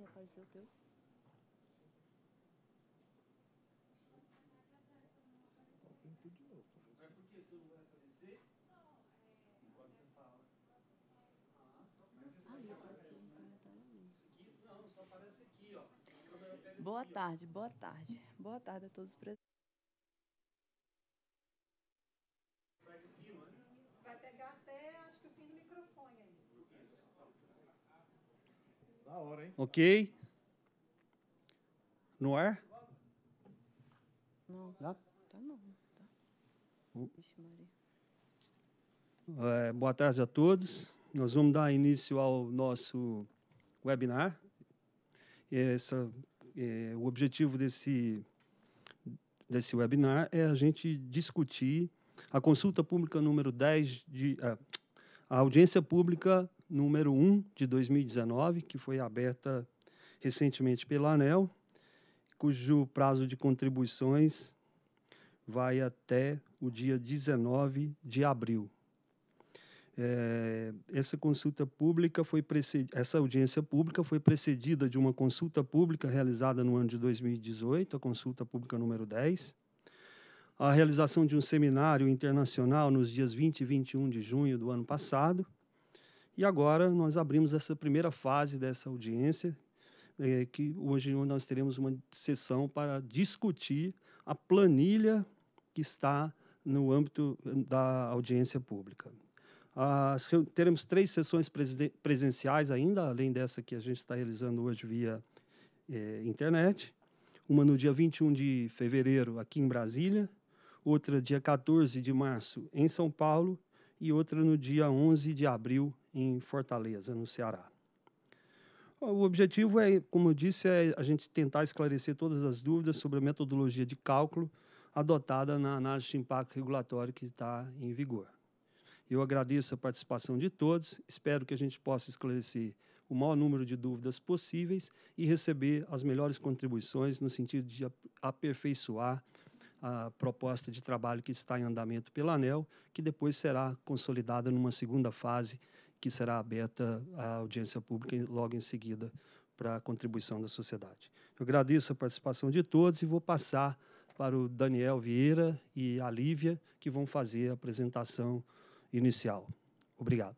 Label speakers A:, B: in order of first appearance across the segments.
A: E apareceu o teu. Toca tá tudo de novo.
B: Mas por que isso não vai aparecer? Enquanto você fala. Ah, boa
A: tarde, boa tarde. Boa tarde a todos os presentes.
B: Hora, ok? No ar?
A: Não, tá não.
B: Tá. É, boa tarde a todos. Nós vamos dar início ao nosso webinar. Essa, é, o objetivo desse, desse webinar é a gente discutir a consulta pública número 10 de. a, ah, a audiência pública número 1 de 2019, que foi aberta recentemente pela ANEL, cujo prazo de contribuições vai até o dia 19 de abril. É, essa consulta pública foi precedida, essa audiência pública foi precedida de uma consulta pública realizada no ano de 2018, a consulta pública número 10, a realização de um seminário internacional nos dias 20 e 21 de junho do ano passado, e agora nós abrimos essa primeira fase dessa audiência, é, que hoje nós teremos uma sessão para discutir a planilha que está no âmbito eh, da audiência pública. As, teremos três sessões presenciais ainda, além dessa que a gente está realizando hoje via é, internet. Uma no dia 21 de fevereiro aqui em Brasília, outra dia 14 de março em São Paulo e outra no dia 11 de abril em Fortaleza, no Ceará. O objetivo é, como eu disse, é a gente tentar esclarecer todas as dúvidas sobre a metodologia de cálculo adotada na análise de impacto regulatório que está em vigor. Eu agradeço a participação de todos, espero que a gente possa esclarecer o maior número de dúvidas possíveis e receber as melhores contribuições no sentido de aperfeiçoar a proposta de trabalho que está em andamento pela ANEL, que depois será consolidada numa segunda fase que será aberta à audiência pública logo em seguida para a contribuição da sociedade. Eu agradeço a participação de todos e vou passar para o Daniel Vieira e a Lívia, que vão fazer a apresentação inicial. Obrigado.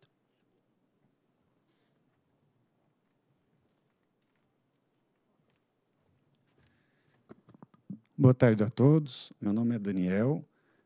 C: Boa tarde a todos. Meu nome é Daniel.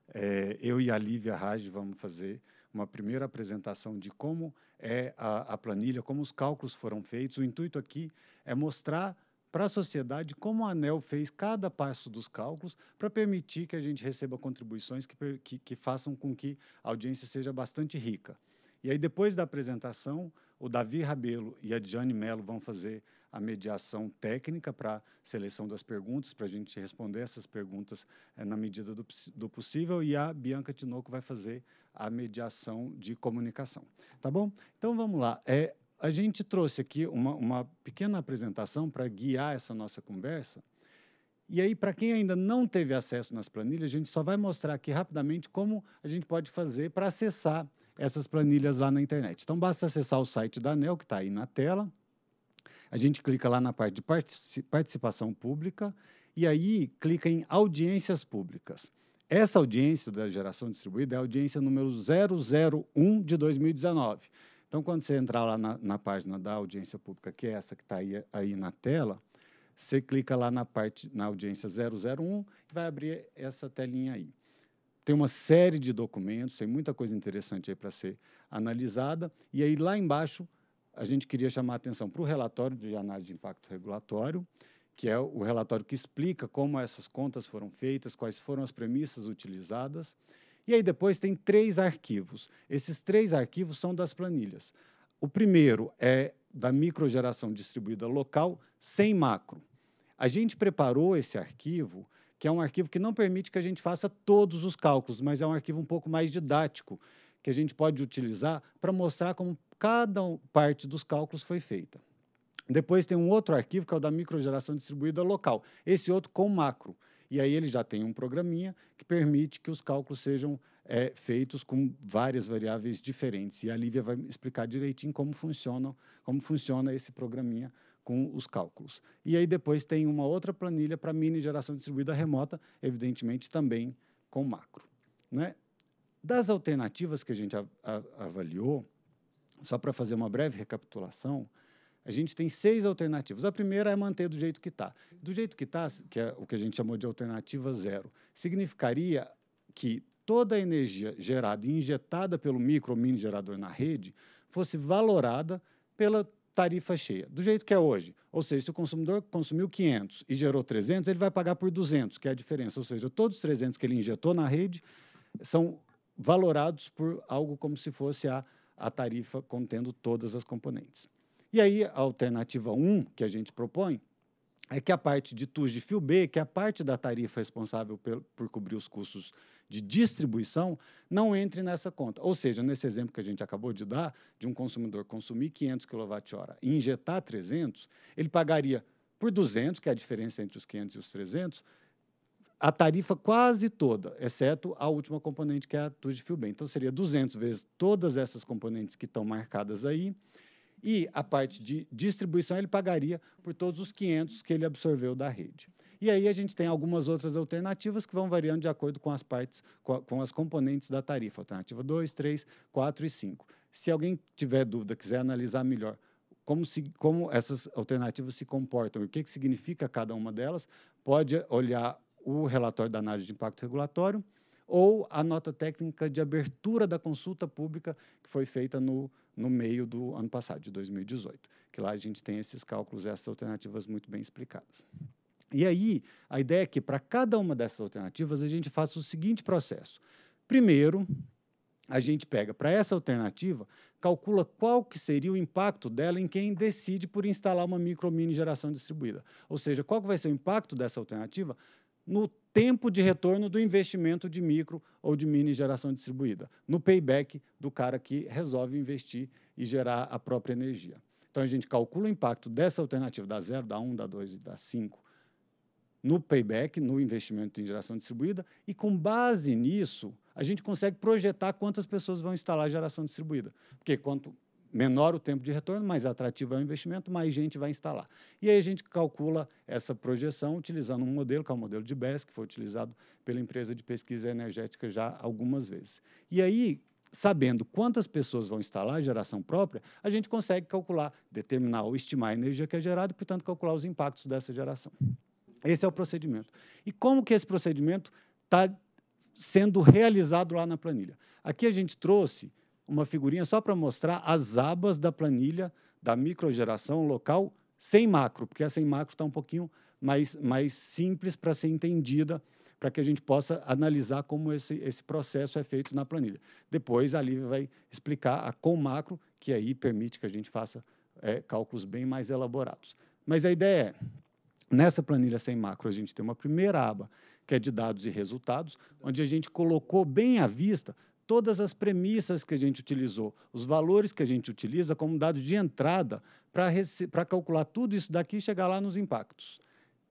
C: É, eu e a Lívia Raj vamos fazer uma primeira apresentação de como é a, a planilha, como os cálculos foram feitos. O intuito aqui é mostrar para a sociedade como a ANEL fez cada passo dos cálculos para permitir que a gente receba contribuições que, que, que, façam com que a audiência seja bastante rica. E aí, depois da apresentação, o Davi Rabelo e a Diane Mello vão fazer a mediação técnica para seleção das perguntas, para a gente responder essas perguntas é, na medida do, do possível, e a Bianca Tinoco vai fazer a mediação de comunicação. Tá bom? Então vamos lá. É, a gente trouxe aqui uma, uma pequena apresentação para guiar essa nossa conversa. E aí, para quem ainda não teve acesso nas planilhas, a gente só vai mostrar aqui rapidamente como a gente pode fazer para acessar essas planilhas lá na internet. Então, basta acessar o site da ANEL, que está aí na tela. A gente clica lá na parte de participação pública e aí clica em audiências públicas. Essa audiência da geração distribuída é a audiência número 001 de 2019. Então, quando você entrar lá na, na página da audiência pública, que é essa que está aí, aí na tela, você clica lá na parte na audiência 001 e vai abrir essa telinha aí. Tem uma série de documentos, tem muita coisa interessante aí para ser analisada. E aí lá embaixo a gente queria chamar a atenção para o relatório de análise de impacto regulatório, que é o relatório que explica como essas contas foram feitas, quais foram as premissas utilizadas. E aí depois tem três arquivos. Esses três arquivos são das planilhas. O primeiro é da microgeração distribuída local sem macro. A gente preparou esse arquivo, que é um arquivo que não permite que a gente faça todos os cálculos, mas é um arquivo um pouco mais didático, que a gente pode utilizar para mostrar como cada parte dos cálculos foi feita. Depois tem um outro arquivo, que é o da microgeração distribuída local. Esse outro com macro. E aí ele já tem um programinha que permite que os cálculos sejam é, feitos com várias variáveis diferentes. E a Lívia vai explicar direitinho como funciona, como funciona esse programinha com os cálculos. E aí depois tem uma outra planilha para mini geração distribuída remota, evidentemente também com macro. Né? Das alternativas que a gente avaliou, só para fazer uma breve recapitulação, a gente tem seis alternativas. A primeira é manter do jeito que está. Do jeito que está, que é o que a gente chamou de alternativa zero, significaria que toda a energia gerada e injetada pelo micro ou mini gerador na rede fosse valorada pela tarifa cheia, do jeito que é hoje. Ou seja, se o consumidor consumiu 500 e gerou 300, ele vai pagar por 200, que é a diferença. Ou seja, todos os 300 que ele injetou na rede são valorados por algo como se fosse a a tarifa contendo todas as componentes. E aí, a alternativa 1 que a gente propõe é que a parte de TUS de fio B, que é a parte da tarifa responsável por, por cobrir os custos de distribuição, não entre nessa conta. Ou seja, nesse exemplo que a gente acabou de dar, de um consumidor consumir 500 kWh e injetar 300, ele pagaria por 200, que é a diferença entre os 500 e os 300, a tarifa quase toda, exceto a última componente, que é a TUS de fio bem. Então, seria 200 vezes todas essas componentes que estão marcadas aí. E a parte de distribuição, ele pagaria por todos os 500 que ele absorveu da rede. E aí a gente tem algumas outras alternativas que vão variando de acordo com as partes, com, a, com as componentes da tarifa. Alternativa 2, 3, 4 e 5. Se alguém tiver dúvida, quiser analisar melhor como, se, como essas alternativas se comportam e o que, que significa cada uma delas, pode olhar o relatório da análise de impacto regulatório ou a nota técnica de abertura da consulta pública que foi feita no, no meio do ano passado, de 2018. Que lá a gente tem esses cálculos, essas alternativas muito bem explicadas. E aí, a ideia é que para cada uma dessas alternativas a gente faça o seguinte processo. Primeiro, a gente pega para essa alternativa, calcula qual que seria o impacto dela em quem decide por instalar uma micro mini geração distribuída. Ou seja, qual vai ser o impacto dessa alternativa no tempo de retorno do investimento de micro ou de mini geração distribuída, no payback do cara que resolve investir e gerar a própria energia. Então a gente calcula o impacto dessa alternativa da 0, da 1, um, da 2 e da 5 no payback, no investimento em geração distribuída, e com base nisso, a gente consegue projetar quantas pessoas vão instalar geração distribuída. Porque quanto menor o tempo de retorno, mais atrativo é o investimento, mais gente vai instalar. E aí a gente calcula essa projeção utilizando um modelo, que é o modelo de BES, que foi utilizado pela empresa de pesquisa energética já algumas vezes. E aí, sabendo quantas pessoas vão instalar a geração própria, a gente consegue calcular, determinar ou estimar a energia que é gerada e, portanto, calcular os impactos dessa geração. Esse é o procedimento. E como que esse procedimento está sendo realizado lá na planilha? Aqui a gente trouxe uma figurinha só para mostrar as abas da planilha da microgeração local sem macro, porque a sem macro está um pouquinho mais, mais simples para ser entendida, para que a gente possa analisar como esse, esse processo é feito na planilha. Depois a Lívia vai explicar a com macro, que aí permite que a gente faça é, cálculos bem mais elaborados. Mas a ideia é, nessa planilha sem macro, a gente tem uma primeira aba, que é de dados e resultados, onde a gente colocou bem à vista todas as premissas que a gente utilizou, os valores que a gente utiliza como dados de entrada para calcular tudo isso daqui e chegar lá nos impactos.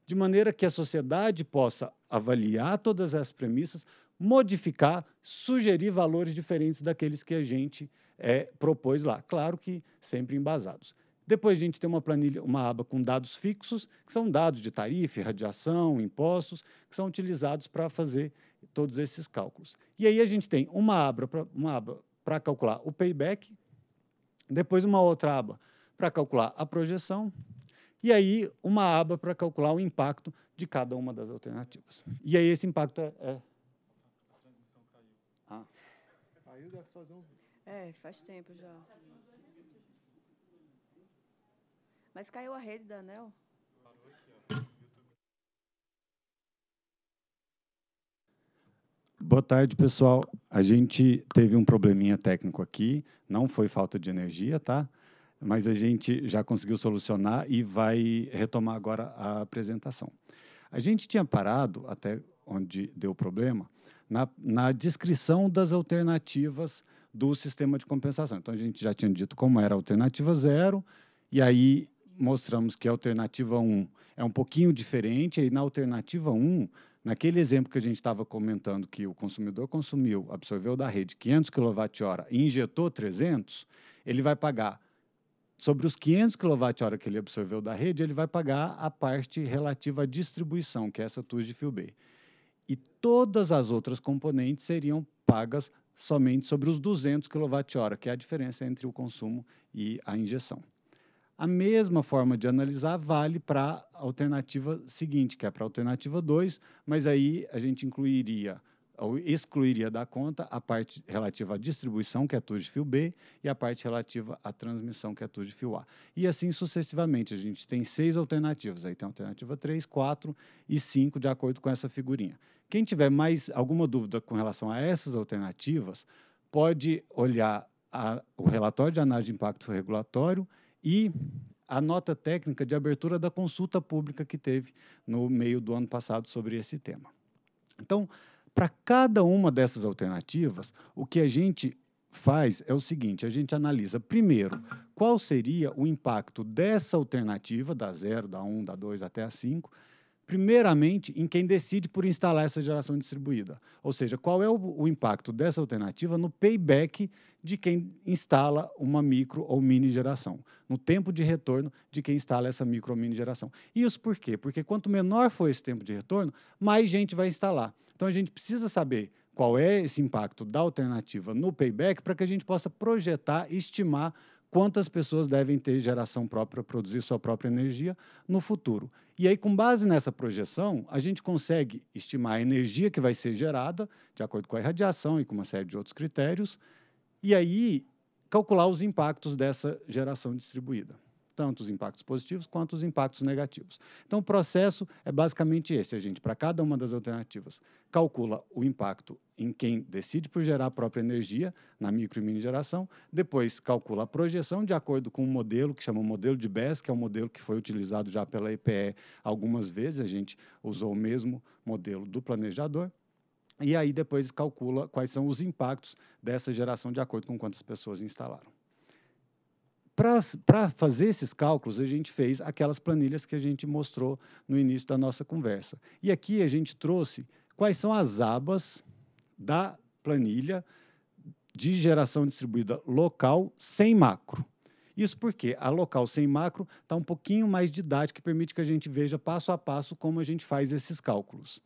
C: De maneira que a sociedade possa avaliar todas as premissas, modificar, sugerir valores diferentes daqueles que a gente é, propôs lá. Claro que sempre embasados. Depois a gente tem uma planilha, uma aba com dados fixos, que são dados de tarifa, radiação, impostos, que são utilizados para fazer todos esses cálculos. E aí a gente tem uma aba para uma aba para calcular o payback, depois uma outra aba para calcular a projeção e aí uma aba para calcular o impacto de cada uma das alternativas. E aí esse impacto é, é... A transmissão caiu. Ah.
A: Caiu deve fazer uns É, faz tempo já. Mas caiu a rede da Anel?
C: Boa tarde, pessoal. A gente teve um probleminha técnico aqui, não foi falta de energia, tá? Mas a gente já conseguiu solucionar e vai retomar agora a apresentação. A gente tinha parado, até onde deu problema, na, na descrição das alternativas do sistema de compensação. Então, a gente já tinha dito como era a alternativa zero, e aí mostramos que a alternativa 1 um é um pouquinho diferente, e na alternativa 1 um, Naquele exemplo que a gente estava comentando que o consumidor consumiu, absorveu da rede 500 kWh e injetou 300, ele vai pagar sobre os 500 kWh que ele absorveu da rede, ele vai pagar a parte relativa à distribuição, que é essa TUS de fio B. E todas as outras componentes seriam pagas somente sobre os 200 kWh, que é a diferença entre o consumo e a injeção. A mesma forma de analisar vale para a alternativa seguinte, que é para a alternativa 2, mas aí a gente incluiria ou excluiria da conta a parte relativa à distribuição, que é tudo de fio B, e a parte relativa à transmissão, que é tudo de fio A. E assim sucessivamente, a gente tem seis alternativas. Aí tem a alternativa 3, 4 e 5, de acordo com essa figurinha. Quem tiver mais alguma dúvida com relação a essas alternativas, pode olhar a, o relatório de análise de impacto regulatório e a nota técnica de abertura da consulta pública que teve no meio do ano passado sobre esse tema. Então, para cada uma dessas alternativas, o que a gente faz é o seguinte: a gente analisa primeiro qual seria o impacto dessa alternativa, da 0, da 1, um, da 2 até a 5, primeiramente em quem decide por instalar essa geração distribuída. Ou seja, qual é o, o, impacto dessa alternativa no payback de quem instala uma micro ou mini geração, no tempo de retorno de quem instala essa micro ou mini geração. Isso por quê? Porque quanto menor for esse tempo de retorno, mais gente vai instalar. Então a gente precisa saber qual é esse impacto da alternativa no payback para que a gente possa projetar, estimar quantas pessoas devem ter geração própria, produzir sua própria energia no futuro. E aí, com base nessa projeção, a gente consegue estimar a energia que vai ser gerada, de acordo com a irradiação e com uma série de outros critérios, e aí calcular os impactos dessa geração distribuída tanto os impactos positivos quanto os impactos negativos. Então, o processo é basicamente esse: a gente, para cada uma das alternativas, calcula o impacto em quem decide por gerar a própria energia, na micro e mini geração, depois calcula a projeção de acordo com um modelo que chama modelo de BES, que é um modelo que foi utilizado já pela EPE algumas vezes, a gente usou o mesmo modelo do planejador. E aí depois calcula quais são os impactos dessa geração de acordo com quantas pessoas instalaram. Para fazer esses cálculos, a gente fez aquelas planilhas que a gente mostrou no início da nossa conversa. E aqui a gente trouxe quais são as abas da planilha de geração distribuída local sem macro. Isso porque a local sem macro está um pouquinho mais didática e permite que a gente veja passo a passo como a gente faz esses cálculos.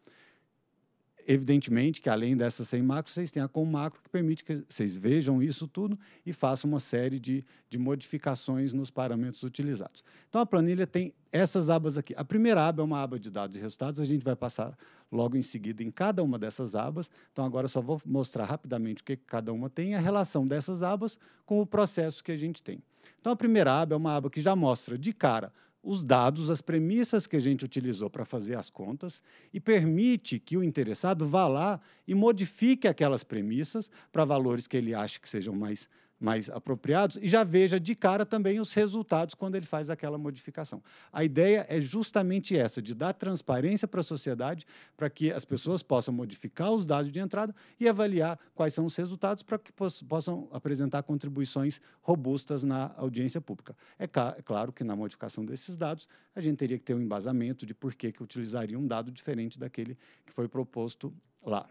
C: Evidentemente que além dessas 100 macros, vocês têm a com macro que permite que vocês vejam isso tudo e façam uma série de, de modificações nos parâmetros utilizados. Então a planilha tem essas abas aqui. A primeira aba é uma aba de dados e resultados, a gente vai passar logo em seguida em cada uma dessas abas. Então agora só vou mostrar rapidamente o que cada uma tem e a relação dessas abas com o processo que a gente tem. Então a primeira aba é uma aba que já mostra de cara os dados, as premissas que a gente utilizou para fazer as contas e permite que o interessado vá lá e modifique aquelas premissas para valores que ele acha que sejam mais mais apropriados e já veja de cara também os resultados quando ele faz aquela modificação. A ideia é justamente essa, de dar transparência para a sociedade, para que as pessoas possam modificar os dados de entrada e avaliar quais são os resultados para que possam apresentar contribuições robustas na audiência pública. É, é claro que na modificação desses dados, a gente teria que ter um embasamento de por que, que utilizaria um dado diferente daquele que foi proposto lá.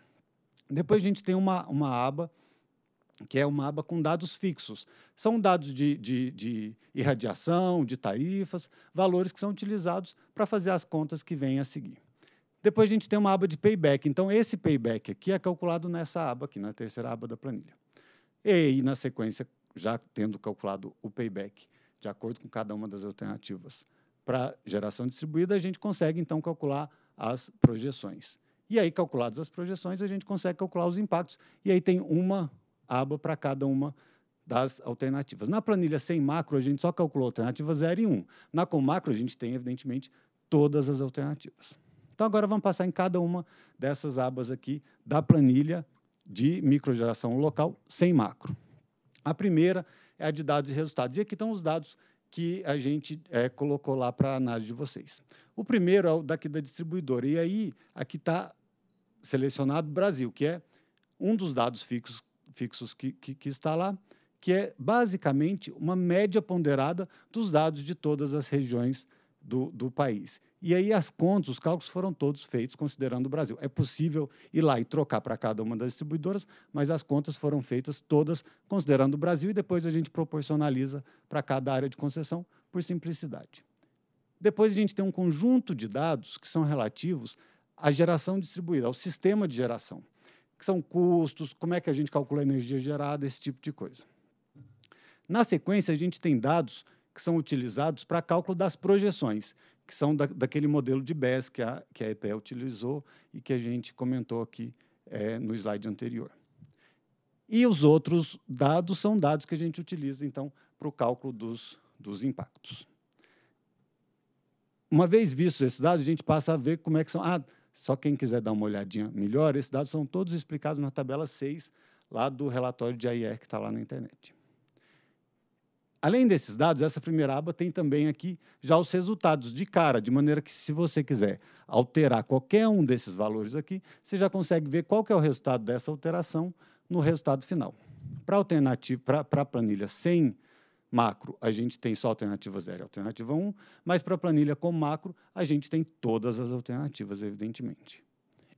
C: Depois a gente tem uma, uma aba que é uma aba com dados fixos. São dados de, de, de irradiação, de tarifas, valores que são utilizados para fazer as contas que vêm a seguir. Depois a gente tem uma aba de payback. Então, esse payback aqui é calculado nessa aba aqui, na terceira aba da planilha. E aí, na sequência, já tendo calculado o payback de acordo com cada uma das alternativas para geração distribuída, a gente consegue, então, calcular as projeções. E aí, calculadas as projeções, a gente consegue calcular os impactos. E aí tem uma aba para cada uma das alternativas. Na planilha sem macro, a gente só calculou alternativa 0 e 1. Um. Na com macro, a gente tem, evidentemente, todas as alternativas. Então, agora vamos passar em cada uma dessas abas aqui da planilha de microgeração local sem macro. A primeira é a de dados e resultados. E aqui estão os dados que a gente é, colocou lá para análise de vocês. O primeiro é o daqui da distribuidora. E aí, aqui está selecionado Brasil, que é um dos dados fixos fixos que, que, que está lá, que é basicamente uma média ponderada dos dados de todas as regiões do, do, país. E aí as contas, os cálculos foram todos feitos considerando o Brasil. É possível ir lá e trocar para cada uma das distribuidoras, mas as contas foram feitas todas considerando o Brasil e depois a gente proporcionaliza para cada área de concessão por simplicidade. Depois a gente tem um conjunto de dados que são relativos à geração distribuída, ao sistema de geração que são custos, como é que a gente calcula a energia gerada, esse tipo de coisa. Na sequência, a gente tem dados que são utilizados para cálculo das projeções, que são da, daquele modelo de BES que a, que a EPE utilizou e que a gente comentou aqui é, no slide anterior. E os outros dados são dados que a gente utiliza, então, para o cálculo dos, dos impactos. Uma vez vistos esses dados, a gente passa a ver como é que são. Ah, só quem quiser dar uma olhadinha melhor, esses dados são todos explicados na tabela 6, lá do relatório de AIR que está lá na internet. Além desses dados, essa primeira aba tem também aqui já os resultados de cara, de maneira que se você quiser alterar qualquer um desses valores aqui, você já consegue ver qual é o resultado dessa alteração no resultado final. Para a planilha sem macro, a gente tem só alternativa zero, e alternativa 1, um, mas para a planilha com macro, a gente tem todas as alternativas, evidentemente.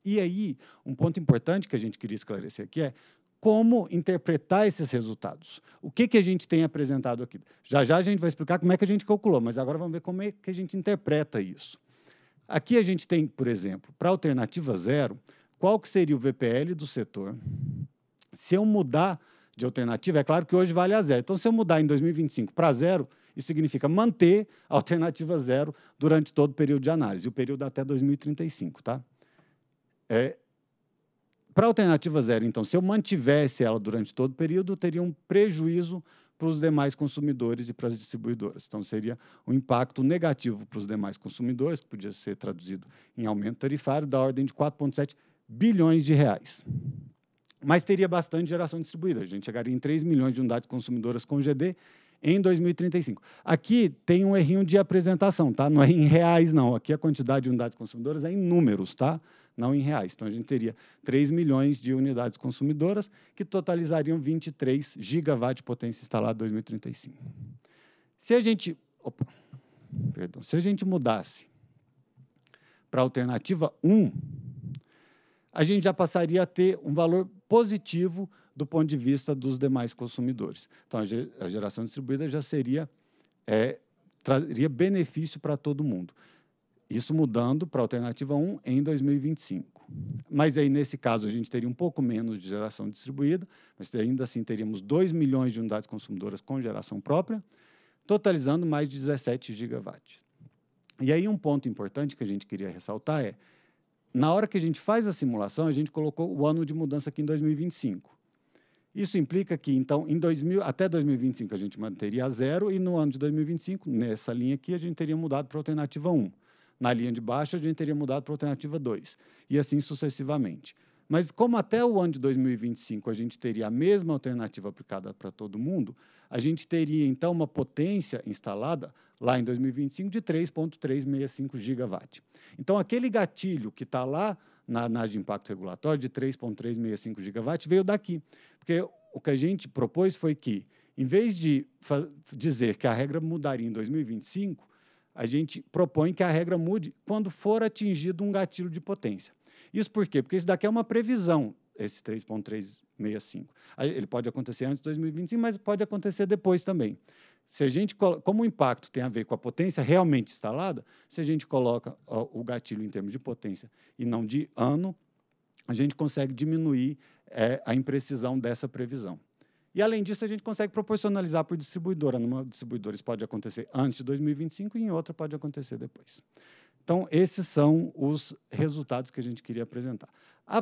C: E aí, um ponto importante que a gente queria esclarecer aqui é como interpretar esses resultados. O que, que a gente tem apresentado aqui? Já já a gente vai explicar como é que a gente calculou, mas agora vamos ver como é que a gente interpreta isso. Aqui a gente tem, por exemplo, para a alternativa zero, qual que seria o VPL do setor? Se eu mudar de alternativa, é claro que hoje vale a zero. Então, se eu mudar em 2025 para zero, isso significa manter a alternativa zero durante todo o período de análise, o período até 2035. Tá? É, para a alternativa zero, então, se eu mantivesse ela durante todo o período, teria um prejuízo para os demais consumidores e para as distribuidoras. Então, seria um impacto negativo para os demais consumidores, que podia ser traduzido em aumento tarifário, da ordem de 4,7 bilhões de reais mas teria bastante geração distribuída. A gente chegaria em 3 milhões de unidades consumidoras com GD em 2035. Aqui tem um errinho de apresentação, tá? Não é em reais, não. Aqui a quantidade de unidades consumidoras é em números, tá? Não em reais. Então a gente teria 3 milhões de unidades consumidoras que totalizariam 23 gigawatts de potência instalada em 2035. Se a gente. Opa, perdão. Se a gente mudasse para a alternativa 1, a gente já passaria a ter um valor positivo do ponto de vista dos demais consumidores. Então, a geração distribuída já seria é, traria benefício para todo mundo. Isso mudando para a alternativa 1 em 2025. Mas aí, nesse caso, a gente teria um pouco menos de geração distribuída, mas ainda assim teríamos 2 milhões de unidades consumidoras com geração própria, totalizando mais de 17 gigawatts. E aí, um ponto importante que a gente queria ressaltar é na hora que a gente faz a simulação, a gente colocou o ano de mudança aqui em 2025. Isso implica que, então, em 2000, até 2025 a gente manteria zero e no ano de 2025, nessa linha aqui, a gente teria mudado para a alternativa 1. Na linha de baixo, a gente teria mudado para a alternativa 2. E assim sucessivamente. Mas como até o ano de 2025 a gente teria a mesma alternativa aplicada para todo mundo, a gente teria então uma potência instalada lá em 2025 de 3,365 gigawatt. Então, aquele gatilho que está lá na análise de impacto regulatório de 3,365 gigawatt veio daqui, porque o que a gente propôs foi que, em vez de dizer que a regra mudaria em 2025, a gente propõe que a regra mude quando for atingido um gatilho de potência. Isso por quê? Porque isso daqui é uma previsão esse 3,365. Ele pode acontecer antes de 2025, mas pode acontecer depois também. Se a gente, como o impacto tem a ver com a potência realmente instalada, se a gente coloca o gatilho em termos de potência e não de ano, a gente consegue diminuir é, a imprecisão dessa previsão. E, além disso, a gente consegue proporcionalizar por distribuidora. Numa distribuidora isso pode acontecer antes de 2025 e em outra pode acontecer depois. Então, esses são os resultados que a gente queria apresentar. A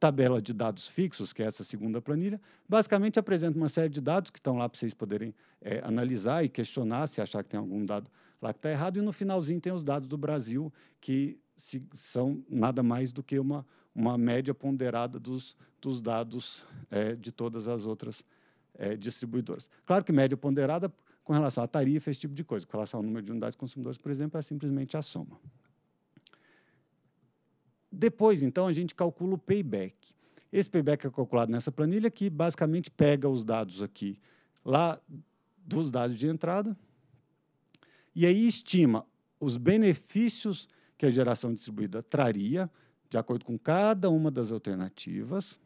C: tabela de dados fixos, que é essa segunda planilha, basicamente apresenta uma série de dados que estão lá para vocês poderem é, analisar e questionar se achar que tem algum dado lá que está errado. E no finalzinho tem os dados do Brasil, que se, são nada mais do que uma, uma média ponderada dos, dos dados é, de todas as outras é, distribuidoras. Claro que média ponderada com relação à tarifa, esse tipo de coisa. Com relação ao número de unidades consumidoras, por exemplo, é simplesmente a soma. Depois, então, a gente calcula o payback. Esse payback é calculado nessa planilha que basicamente pega os dados aqui, lá dos dados de entrada, e aí estima os benefícios que a geração distribuída traria, de acordo com cada uma das alternativas,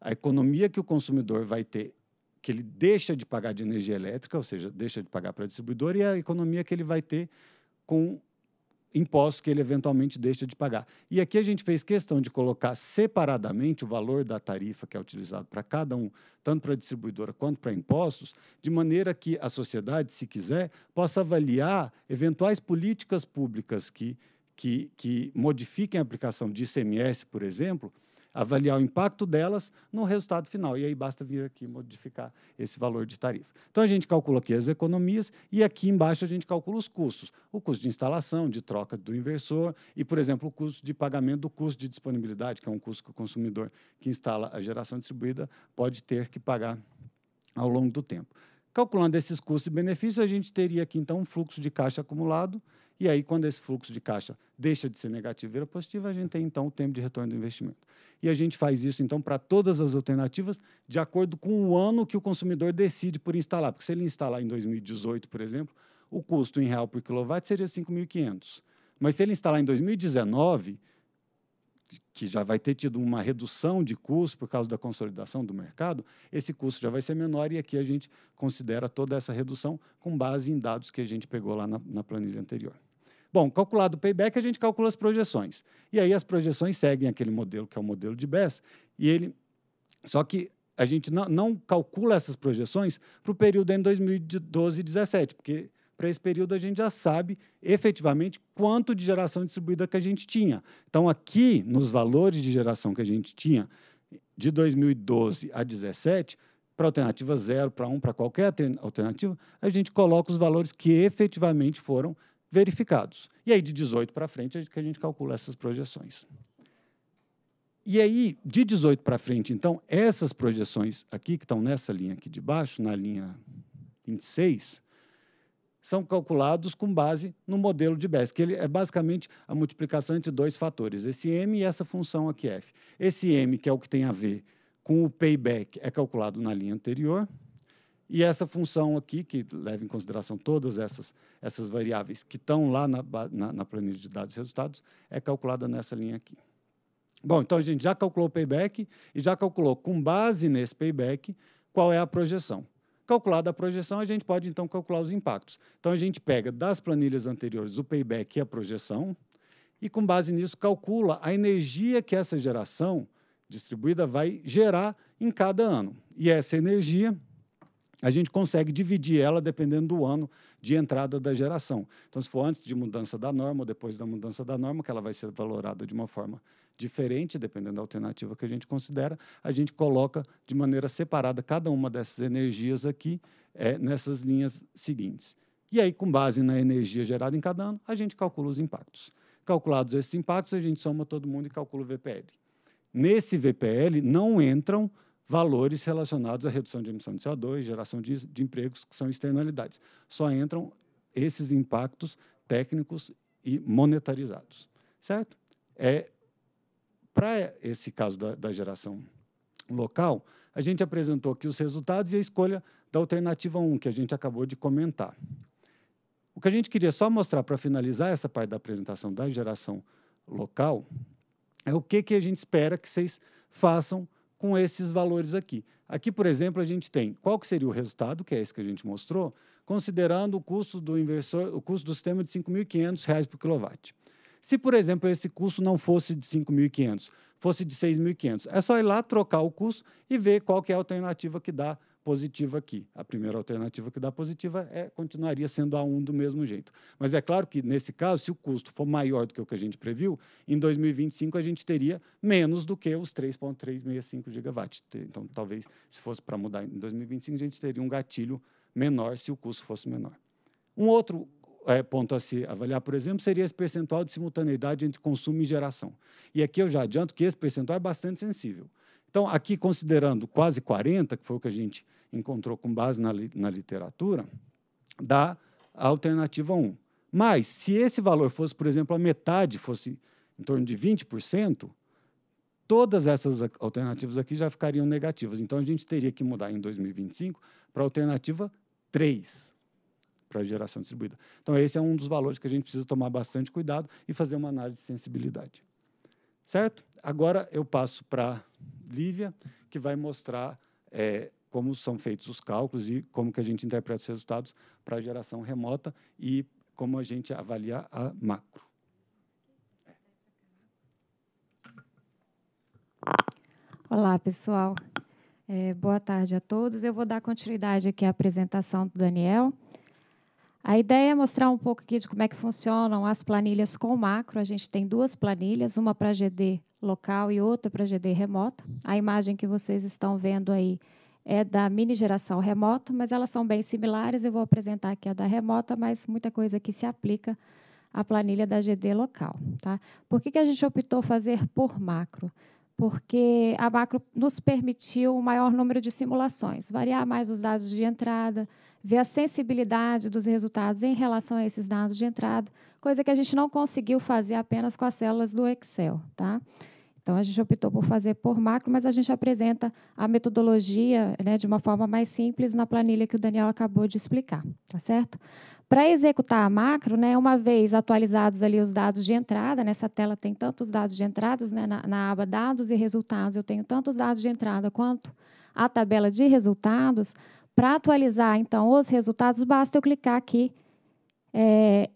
C: a economia que o consumidor vai ter, que ele deixa de pagar de energia elétrica, ou seja, deixa de pagar para a distribuidora, e a economia que ele vai ter com impostos que ele eventualmente deixa de pagar. E aqui a gente fez questão de colocar separadamente o valor da tarifa que é utilizado para cada um, tanto para a distribuidora quanto para impostos, de maneira que a sociedade, se quiser, possa avaliar eventuais políticas públicas que, que, que modifiquem a aplicação de ICMS, por exemplo, avaliar o impacto delas no resultado final. E aí basta vir aqui modificar esse valor de tarifa. Então a gente calcula aqui as economias e aqui embaixo a gente calcula os custos. O custo de instalação, de troca do inversor e, por exemplo, o custo de pagamento do custo de disponibilidade, que é um custo que o consumidor que instala a geração distribuída pode ter que pagar ao longo do tempo. Calculando esses custos e benefícios, a gente teria aqui então um fluxo de caixa acumulado e aí, quando esse fluxo de caixa deixa de ser negativo e vira positivo, a gente tem então o tempo de retorno do investimento. E a gente faz isso então para todas as alternativas de acordo com o ano que o consumidor decide por instalar. Porque se ele instalar em 2018, por exemplo, o custo em real por quilowatt seria 5.500. Mas se ele instalar em 2019, que já vai ter tido uma redução de custo por causa da consolidação do mercado, esse custo já vai ser menor e aqui a gente considera toda essa redução com base em dados que a gente pegou lá na, na planilha anterior. Bom, calculado o payback, a gente calcula as projeções. E aí as projeções seguem aquele modelo, que é o modelo de BES, e ele. Só que a gente não, não calcula essas projeções para o período em 2012 e 2017, porque para esse período a gente já sabe efetivamente quanto de geração distribuída que a gente tinha. Então, aqui, nos valores de geração que a gente tinha, de 2012 a 2017, para alternativa zero, para um, para qualquer alternativa, a gente coloca os valores que efetivamente foram verificados. E aí, de 18 para frente, é que a gente calcula essas projeções. E aí, de 18 para frente, então, essas projeções aqui, que estão nessa linha aqui de baixo, na linha 26, são calculados com base no modelo de Bess, que ele é basicamente a multiplicação entre dois fatores, esse m e essa função aqui f. Esse m, que é o que tem a ver com o payback, é calculado na linha anterior, e essa função aqui, que leva em consideração todas essas, essas variáveis que estão lá na, na, na planilha de dados e resultados, é calculada nessa linha aqui. Bom, então a gente já calculou o payback e já calculou, com base nesse payback, qual é a projeção. Calculada a projeção, a gente pode então calcular os impactos. Então a gente pega das planilhas anteriores o payback e a projeção, e com base nisso calcula a energia que essa geração distribuída vai gerar em cada ano. E essa energia a gente consegue dividir ela dependendo do ano de entrada da geração. Então, se for antes de mudança da norma ou depois da mudança da norma, que ela vai ser valorada de uma forma diferente, dependendo da alternativa que a gente considera, a gente coloca de maneira separada cada uma dessas energias aqui é, nessas linhas seguintes. E aí, com base na energia gerada em cada ano, a gente calcula os impactos. Calculados esses impactos, a gente soma todo mundo e calcula o VPL. Nesse VPL não entram valores relacionados à redução de emissão de CO2, geração de, de empregos, que são externalidades. Só entram esses impactos técnicos e monetarizados, certo? É para esse caso da, da, geração local, a gente apresentou aqui os resultados e a escolha da alternativa 1, que a gente acabou de comentar. O que a gente queria só mostrar para finalizar essa parte da apresentação da geração local é o que, que a gente espera que vocês façam com esses valores aqui. Aqui, por exemplo, a gente tem qual que seria o resultado, que é esse que a gente mostrou, considerando o custo do inversor, o custo do sistema de R$ 5.500 por quilowatt. Se, por exemplo, esse custo não fosse de 5.500, fosse de 6.500, é só ir lá trocar o custo e ver qual que é a alternativa que dá positiva aqui. A primeira alternativa que dá positiva é continuaria sendo A1 do mesmo jeito. Mas é claro que, nesse caso, se o custo for maior do que o que a gente previu, em 2025 a gente teria menos do que os 3,365 gigawatt. Então, talvez, se fosse para mudar em 2025, a gente teria um gatilho menor se o custo fosse menor. Um outro é, ponto a se avaliar, por exemplo, seria esse percentual de simultaneidade entre consumo e geração. E aqui eu já adianto que esse percentual é bastante sensível. Então, aqui considerando quase 40, que foi o que a gente encontrou com base na, na literatura, dá a alternativa 1. Mas, se esse valor fosse, por exemplo, a metade, fosse em torno de 20%, todas essas alternativas aqui já ficariam negativas. Então, a gente teria que mudar em 2025 para a alternativa 3, para a geração distribuída. Então, esse é um dos valores que a gente precisa tomar bastante cuidado e fazer uma análise de sensibilidade. Certo? Agora eu passo para Lívia, que vai mostrar é, como são feitos os cálculos e como que a gente interpreta os resultados para a geração remota e como a gente avalia a macro.
D: Olá, pessoal. É, boa tarde a todos. Eu vou dar continuidade aqui à apresentação do Daniel. A ideia é mostrar um pouco aqui de como é que funcionam as planilhas com macro. A gente tem duas planilhas, uma para GD local e outra para GD remota. A imagem que vocês estão vendo aí é da mini geração remota, mas elas são bem similares. Eu vou apresentar aqui a da remota, mas muita coisa que se aplica à planilha da GD local. Tá? Por que, que a gente optou fazer por macro? Porque a macro nos permitiu um maior número de simulações, variar mais os dados de entrada, ver a sensibilidade dos resultados em relação a esses dados de entrada, coisa que a gente não conseguiu fazer apenas com as células do Excel, tá? Então, a gente optou por fazer por macro, mas a gente apresenta a metodologia né, de uma forma mais simples na planilha que o Daniel acabou de explicar, tá certo? Para executar a macro, né, uma vez atualizados ali os dados de entrada, nessa tela tem tantos dados de entradas, né, na, na aba dados e resultados eu tenho tantos dados de entrada quanto a tabela de resultados, para atualizar, então, os resultados, basta eu clicar aqui é,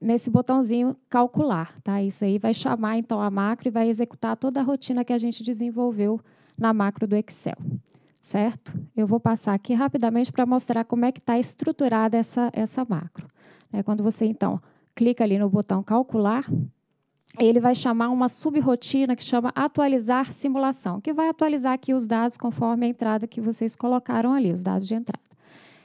D: nesse botãozinho calcular, tá? Isso aí vai chamar, então, a macro e vai executar toda a rotina que a gente desenvolveu na macro do Excel, certo? Eu vou passar aqui rapidamente para mostrar como é que está estruturada essa, essa macro. É quando você, então, clica ali no botão calcular, ele vai chamar uma subrotina que chama atualizar simulação, que vai atualizar aqui os dados conforme a entrada que vocês colocaram ali, os dados de entrada.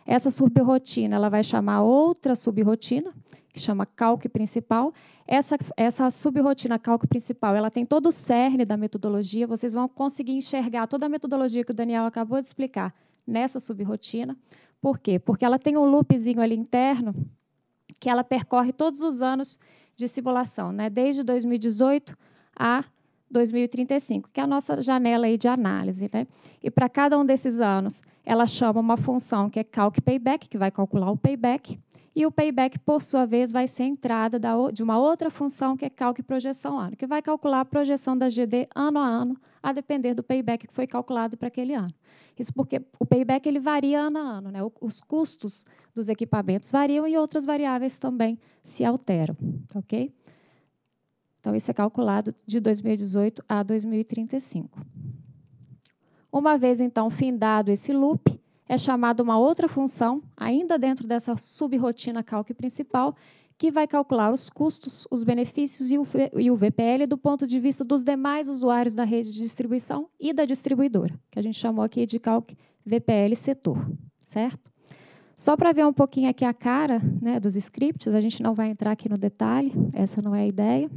D: Essa subrotina ela vai chamar outra subrotina, que chama calque principal. Essa, essa subrotina calque principal ela tem todo o cerne da metodologia, vocês vão conseguir enxergar toda a metodologia que o Daniel acabou de explicar nessa subrotina. Por quê? Porque ela tem um loopzinho ali interno que ela percorre todos os anos de simulação, né? desde 2018 a 2035, que é a nossa janela aí de análise. Né? E para cada um desses anos, ela chama uma função que é calc payback, que vai calcular o payback, e o payback, por sua vez, vai ser a entrada da, de uma outra função que é calc projeção ano, que vai calcular a projeção da GD ano a ano a depender do payback que foi calculado para aquele ano. Isso porque o payback ele varia ano a ano, né? os custos dos equipamentos variam e outras variáveis também se alteram, ok? Então, isso é calculado de 2018 a 2035. Uma vez, então, findado esse loop, é chamada uma outra função, ainda dentro dessa subrotina calc principal, que vai calcular os custos, os benefícios e o, e o VPL do ponto de vista dos demais usuários da rede de distribuição e da distribuidora, que a gente chamou aqui de calc VPL setor, certo? Só para ver um pouquinho aqui a cara né, dos scripts, a gente não vai entrar aqui no detalhe, essa não é a ideia.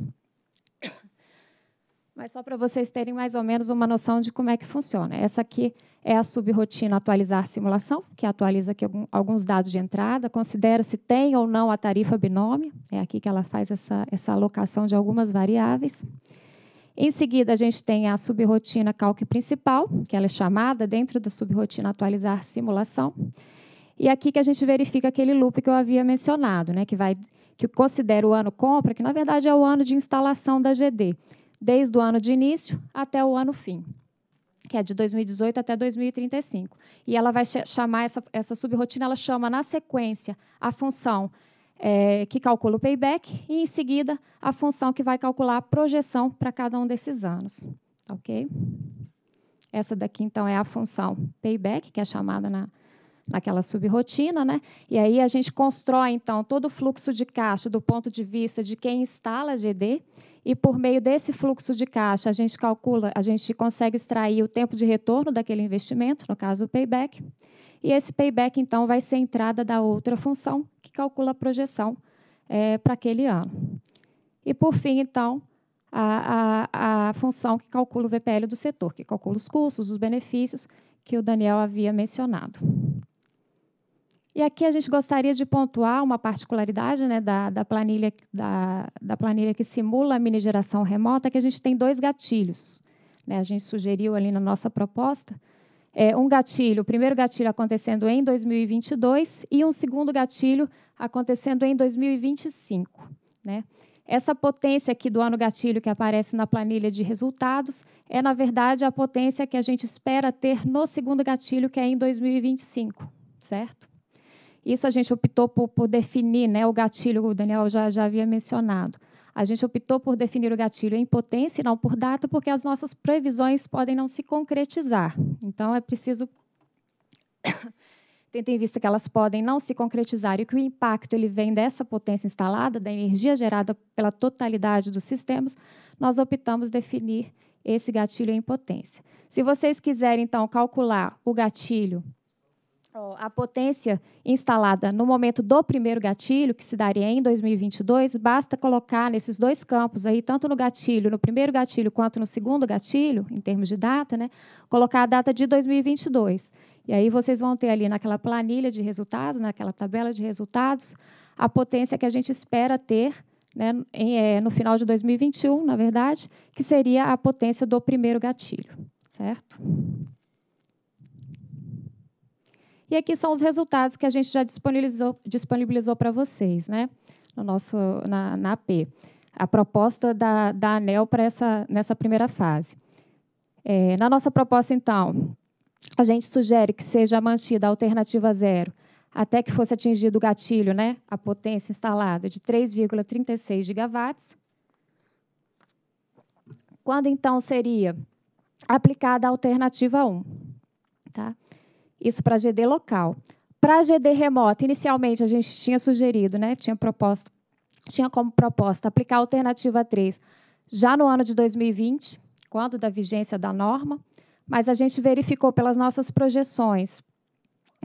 D: Mas só para vocês terem mais ou menos uma noção de como é que funciona. Essa aqui é a subrotina atualizar simulação, que atualiza aqui alguns dados de entrada, considera se tem ou não a tarifa binômio, é aqui que ela faz essa, essa alocação de algumas variáveis. Em seguida, a gente tem a subrotina calque principal, que ela é chamada dentro da subrotina atualizar simulação. E aqui que a gente verifica aquele loop que eu havia mencionado, né, que vai que considera o ano compra, que na verdade é o ano de instalação da GD desde o ano de início até o ano fim, que é de 2018 até 2035. E ela vai chamar essa, essa subrotina, ela chama na sequência a função é, que calcula o payback e, em seguida, a função que vai calcular a projeção para cada um desses anos. Ok? Essa daqui, então, é a função payback, que é chamada na, naquela subrotina, né? E aí a gente constrói, então, todo o fluxo de caixa do ponto de vista de quem instala a GD e por meio desse fluxo de caixa a gente calcula, a gente consegue extrair o tempo de retorno daquele investimento, no caso o payback, e esse payback então vai ser a entrada da outra função que calcula a projeção é, para aquele ano. E por fim então a, a, a função que calcula o VPL do setor, que calcula os custos, os benefícios que o Daniel havia mencionado. E aqui a gente gostaria de pontuar uma particularidade né, da, da, planilha, da, da planilha que simula a minigeração remota, que a gente tem dois gatilhos. Né? A gente sugeriu ali na nossa proposta é, um gatilho, o primeiro gatilho acontecendo em 2022 e um segundo gatilho acontecendo em 2025. Né? Essa potência aqui do ano gatilho que aparece na planilha de resultados é, na verdade, a potência que a gente espera ter no segundo gatilho, que é em 2025, certo? Isso a gente optou por, por definir, né, o gatilho, o Daniel já, já havia mencionado. A gente optou por definir o gatilho em potência e não por data, porque as nossas previsões podem não se concretizar. Então, é preciso ter em vista que elas podem não se concretizar e que o impacto ele vem dessa potência instalada, da energia gerada pela totalidade dos sistemas, nós optamos definir esse gatilho em potência. Se vocês quiserem, então, calcular o gatilho a potência instalada no momento do primeiro gatilho, que se daria em 2022, basta colocar nesses dois campos aí, tanto no gatilho, no primeiro gatilho, quanto no segundo gatilho, em termos de data, né, colocar a data de 2022. E aí vocês vão ter ali naquela planilha de resultados, naquela tabela de resultados, a potência que a gente espera ter né, em, é, no final de 2021, na verdade, que seria a potência do primeiro gatilho, certo? E aqui são os resultados que a gente já disponibilizou, disponibilizou para vocês, né? No nosso, na, na AP. A proposta da, da ANEL para essa, nessa primeira fase. É, na nossa proposta, então, a gente sugere que seja mantida a alternativa zero até que fosse atingido o gatilho, né? A potência instalada de 3,36 gigawatts. Quando, então, seria aplicada a alternativa 1. Tá? Isso para GD local. Para GD remoto, inicialmente a gente tinha sugerido, né, tinha, proposta, tinha como proposta aplicar a alternativa 3 já no ano de 2020, quando da vigência da norma, mas a gente verificou pelas nossas projeções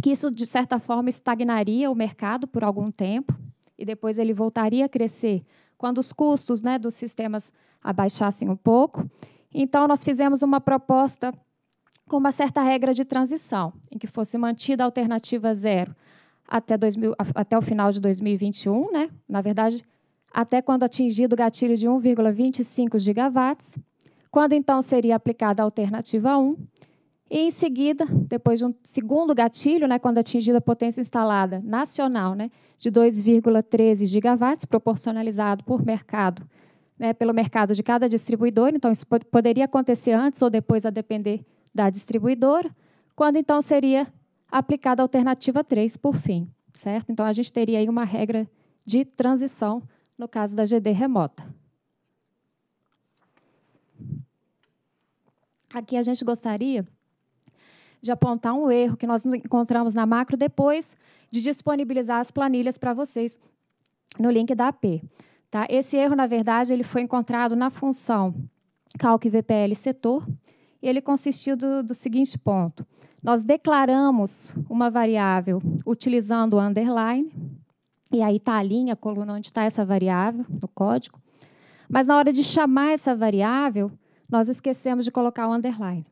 D: que isso, de certa forma, estagnaria o mercado por algum tempo e depois ele voltaria a crescer quando os custos né, dos sistemas abaixassem um pouco. Então, nós fizemos uma proposta com uma certa regra de transição, em que fosse mantida a alternativa zero até, 2000, até o final de 2021, né? na verdade, até quando atingido o gatilho de 1,25 gigawatts, quando então seria aplicada a alternativa 1, e em seguida, depois de um segundo gatilho, né, quando atingida a potência instalada nacional né, de 2,13 gigawatts, proporcionalizado por mercado, né, pelo mercado de cada distribuidor, então isso poderia acontecer antes ou depois, a depender da distribuidora, quando então seria aplicada a alternativa 3, por fim. Certo? Então, a gente teria aí uma regra de transição no caso da GD remota. Aqui a gente gostaria de apontar um erro que nós encontramos na macro depois de disponibilizar as planilhas para vocês no link da AP. Tá? Esse erro, na verdade, ele foi encontrado na função calc VPL setor, e ele consistiu do, do seguinte ponto. Nós declaramos uma variável utilizando o underline, e aí está a linha, a coluna onde está essa variável no código, mas na hora de chamar essa variável, nós esquecemos de colocar o underline.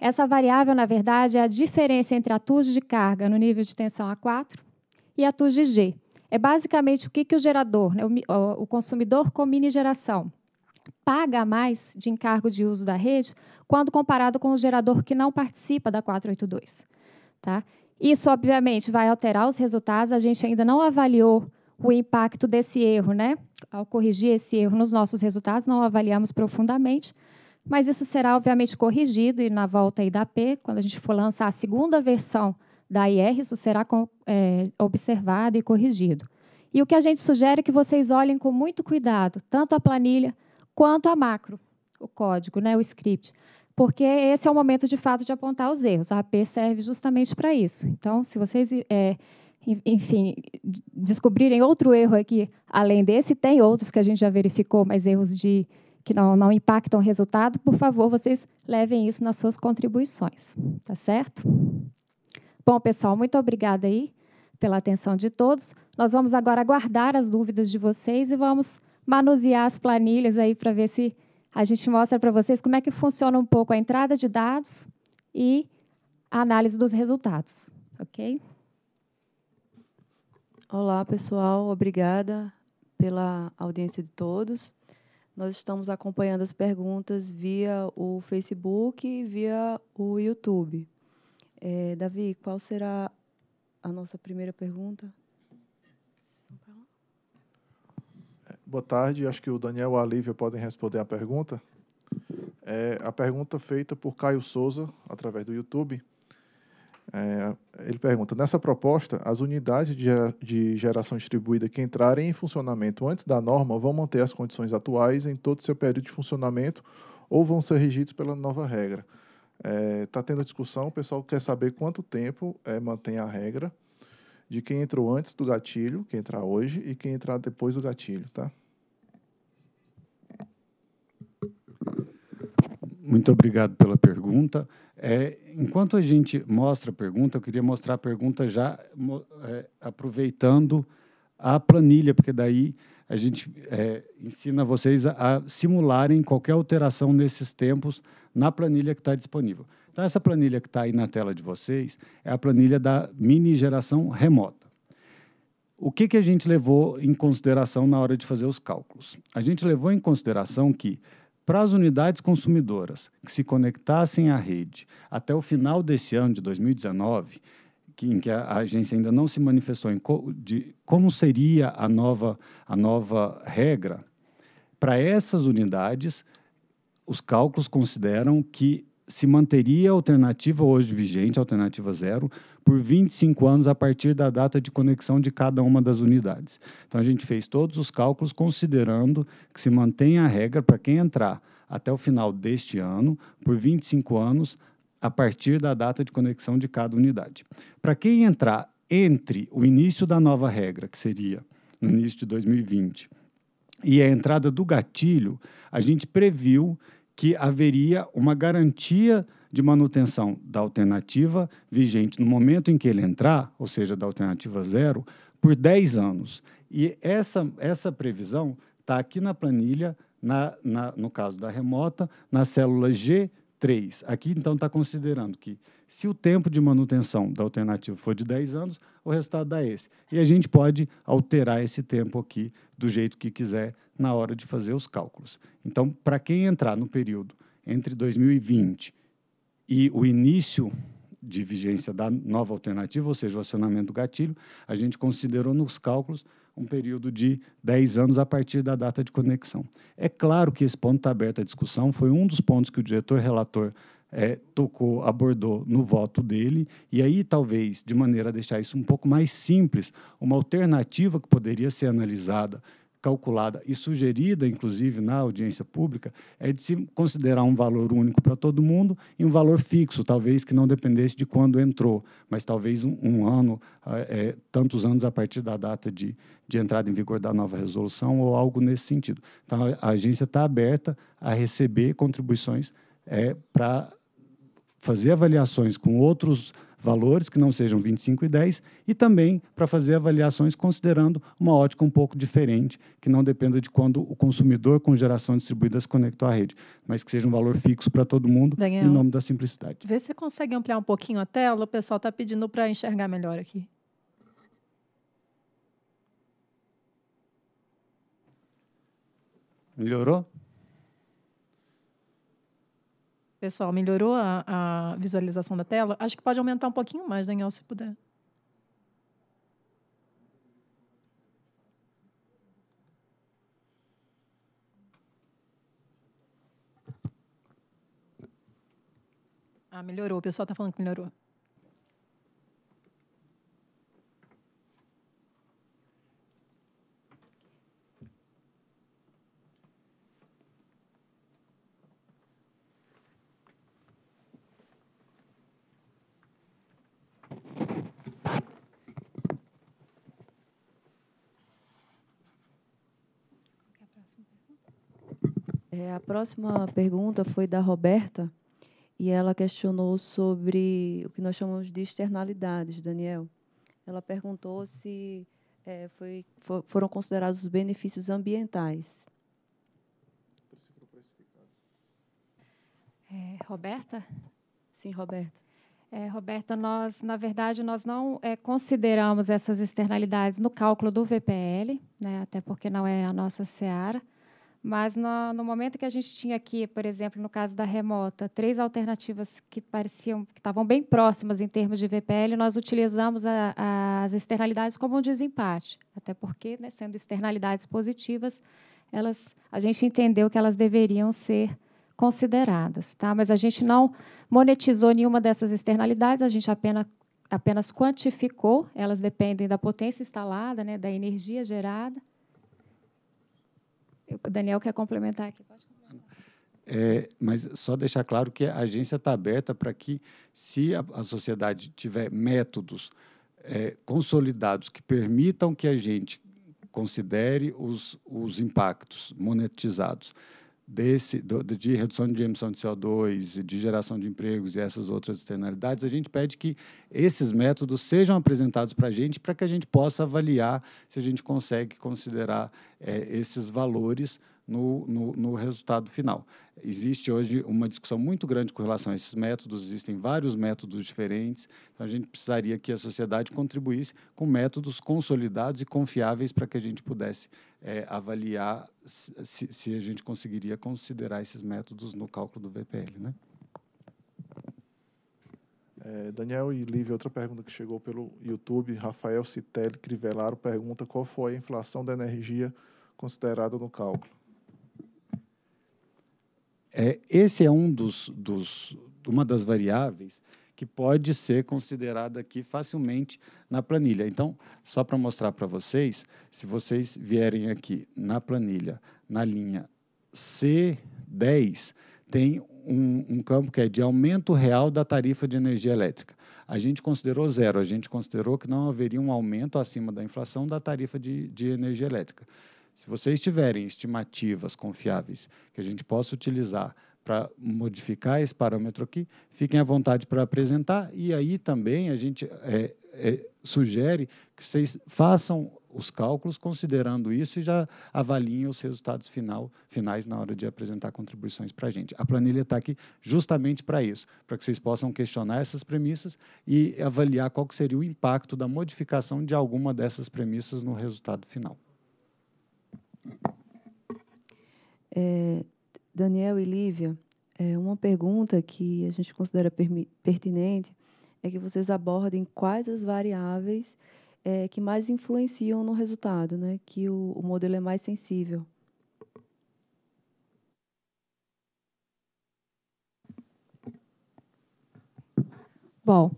D: Essa variável, na verdade, é a diferença entre a TUS de carga no nível de tensão A4 e a TUS de G. É basicamente o que, que o gerador, né, o, o consumidor com mini geração, paga mais de encargo de uso da rede quando comparado com o gerador que não participa da 482. Tá? Isso, obviamente, vai alterar os resultados. A gente ainda não avaliou o impacto desse erro, né? Ao corrigir esse erro nos nossos resultados, não avaliamos profundamente, mas isso será, obviamente, corrigido e na volta aí da P, quando a gente for lançar a segunda versão da IR, isso será é, observado e corrigido. E o que a gente sugere é que vocês olhem com muito cuidado, tanto a planilha quanto a macro, o código, né, o script. Porque esse é o momento, de fato, de apontar os erros. A AP serve justamente para isso. Então, se vocês, é, enfim, descobrirem outro erro aqui, além desse, tem outros que a gente já verificou, mas erros de que não, não impactam o resultado, por favor, vocês levem isso nas suas contribuições. Tá certo? Bom, pessoal, muito obrigada aí pela atenção de todos. Nós vamos agora aguardar as dúvidas de vocês e vamos manusear as planilhas aí para ver se a gente mostra para vocês como é que funciona um pouco a entrada de dados e
A: a análise dos resultados, ok? Olá, pessoal. Obrigada pela audiência de todos. Nós estamos acompanhando as perguntas via o Facebook e via o YouTube. É, Davi, qual será a nossa primeira pergunta?
E: Boa tarde. Acho que o Daniel e a Lívia podem responder a pergunta. É a pergunta feita por Caio Souza, através do YouTube. É, ele pergunta: nessa proposta, as unidades de geração distribuída que entrarem em funcionamento antes da norma vão manter as condições atuais em todo seu período de funcionamento ou vão ser regidos pela nova regra? Está é, tá tendo discussão, o pessoal quer saber quanto tempo é, mantém a regra de quem entrou antes do gatilho, quem entrar hoje, e quem entrar depois do gatilho, tá?
C: Muito obrigado pela pergunta. É, enquanto a gente mostra a pergunta, eu queria mostrar a pergunta já é, aproveitando a planilha, porque daí a gente é, ensina vocês a, a simularem qualquer alteração nesses tempos na planilha que está disponível. Então, essa planilha que está aí na tela de vocês é a planilha da mini geração remota. O que, que a gente levou em consideração na hora de fazer os cálculos? A gente levou em consideração que, para as unidades consumidoras que se conectassem à rede até o final desse ano de 2019, que, em que a, a agência ainda não se manifestou em co, de como seria a nova, a nova regra, para essas unidades, os cálculos consideram que se manteria a alternativa hoje vigente, alternativa zero, por 25 anos a partir da data de conexão de cada uma das unidades. Então a gente fez todos os cálculos considerando que se mantém a regra para quem entrar até o final deste ano, por 25 anos, a partir da data de conexão de cada unidade. Para quem entrar entre o início da nova regra, que seria no início de 2020, e a entrada do gatilho, a gente previu que haveria uma garantia de manutenção da alternativa vigente no momento em que ele entrar, ou seja, da alternativa zero, por 10 anos. E essa, essa previsão está aqui na planilha, na, na, no caso da remota, na célula G3. Aqui, então, está considerando que se o tempo de manutenção da alternativa for de 10 anos, o resultado dá esse. E a gente pode alterar esse tempo aqui do jeito que quiser na hora de fazer os cálculos. Então, para quem entrar no período entre 2020 e o início de vigência da nova alternativa, ou seja, o acionamento do gatilho, a gente considerou nos cálculos um período de 10 anos a partir da data de conexão. É claro que esse ponto está aberto à discussão, foi um dos pontos que o diretor relator é, tocou, abordou no voto dele, e aí talvez, de maneira a deixar isso um pouco mais simples, uma alternativa que poderia ser analisada, calculada e sugerida, inclusive, na audiência pública, é de se considerar um valor único para todo mundo e um valor fixo, talvez que não dependesse de quando entrou, mas talvez um, um ano, é, tantos anos a partir da data de, de entrada em vigor da nova resolução ou algo nesse sentido. Então, a agência está aberta a receber contribuições é, para fazer avaliações com outros valores que não sejam 25 e 10 e também para fazer avaliações considerando uma ótica um pouco diferente, que não dependa de quando o consumidor com geração distribuída se conectou à rede, mas que seja um valor fixo para todo mundo Daniel, em nome da simplicidade.
F: Vê se você consegue ampliar um pouquinho a tela, o pessoal está pedindo para enxergar melhor aqui. Melhorou? Pessoal, melhorou a, a, visualização da tela? Acho que pode aumentar um pouquinho mais, Daniel, se puder. Ah, melhorou. O pessoal está falando que melhorou.
A: É, a próxima pergunta foi da Roberta e ela questionou sobre o que nós chamamos de externalidades, Daniel. Ela perguntou se é, foi, for, foram considerados os benefícios ambientais. É, Roberta? Sim, Roberta. É,
D: Roberta, nós, na verdade, nós não é, consideramos essas externalidades no cálculo do VPL, né, até porque não é a nossa seara. Mas no, no, momento que a gente tinha aqui, por exemplo, no caso da remota, três alternativas que pareciam que estavam bem próximas em termos de VPL, nós utilizamos a, a, as externalidades como um desempate, até porque, né, sendo externalidades positivas, elas, a gente entendeu que elas deveriam ser consideradas, tá? Mas a gente não monetizou nenhuma dessas externalidades, a gente apenas apenas quantificou, elas dependem da potência instalada, né, da energia gerada o Daniel quer complementar aqui, pode complementar.
C: É, mas só deixar claro que a agência está aberta para que, se a, a sociedade tiver métodos é, consolidados que permitam que a gente considere os, os impactos monetizados desse do, de redução de emissão de CO2, de geração de empregos e essas outras externalidades, a gente pede que esses métodos sejam apresentados para a gente para que a gente possa avaliar se a gente consegue considerar é, esses valores no, no, no, resultado final. Existe hoje uma discussão muito grande com relação a esses métodos, existem vários métodos diferentes, então a gente precisaria que a sociedade contribuísse com métodos consolidados e confiáveis para que a gente pudesse é, avaliar se, se, a gente conseguiria considerar esses métodos no cálculo do VPL. Né? É,
E: Daniel e Lívia, outra pergunta que chegou pelo YouTube, Rafael Citelli Crivelaro pergunta qual foi a inflação da energia considerada no cálculo.
C: É, esse é um dos, dos, uma das variáveis que pode ser considerada aqui facilmente na planilha. Então, só para mostrar para vocês, se vocês vierem aqui na planilha, na linha C10, tem um, um, campo que é de aumento real da tarifa de energia elétrica. A gente considerou zero, a gente considerou que não haveria um aumento acima da inflação da tarifa de, de energia elétrica. Se vocês tiverem estimativas confiáveis que a gente possa utilizar para modificar esse parâmetro aqui, fiquem à vontade para apresentar. E aí também a gente é, é, sugere que vocês façam os cálculos considerando isso e já avaliem os resultados final, finais na hora de apresentar contribuições para a gente. A planilha está aqui justamente para isso, para que vocês possam questionar essas premissas e avaliar qual seria o impacto da modificação de alguma dessas premissas no resultado final.
A: É, Daniel e Lívia, é, uma pergunta que a gente considera pertinente é que vocês abordem quais as variáveis é, que mais influenciam no resultado, né? Que o, o modelo é mais sensível.
D: Bom,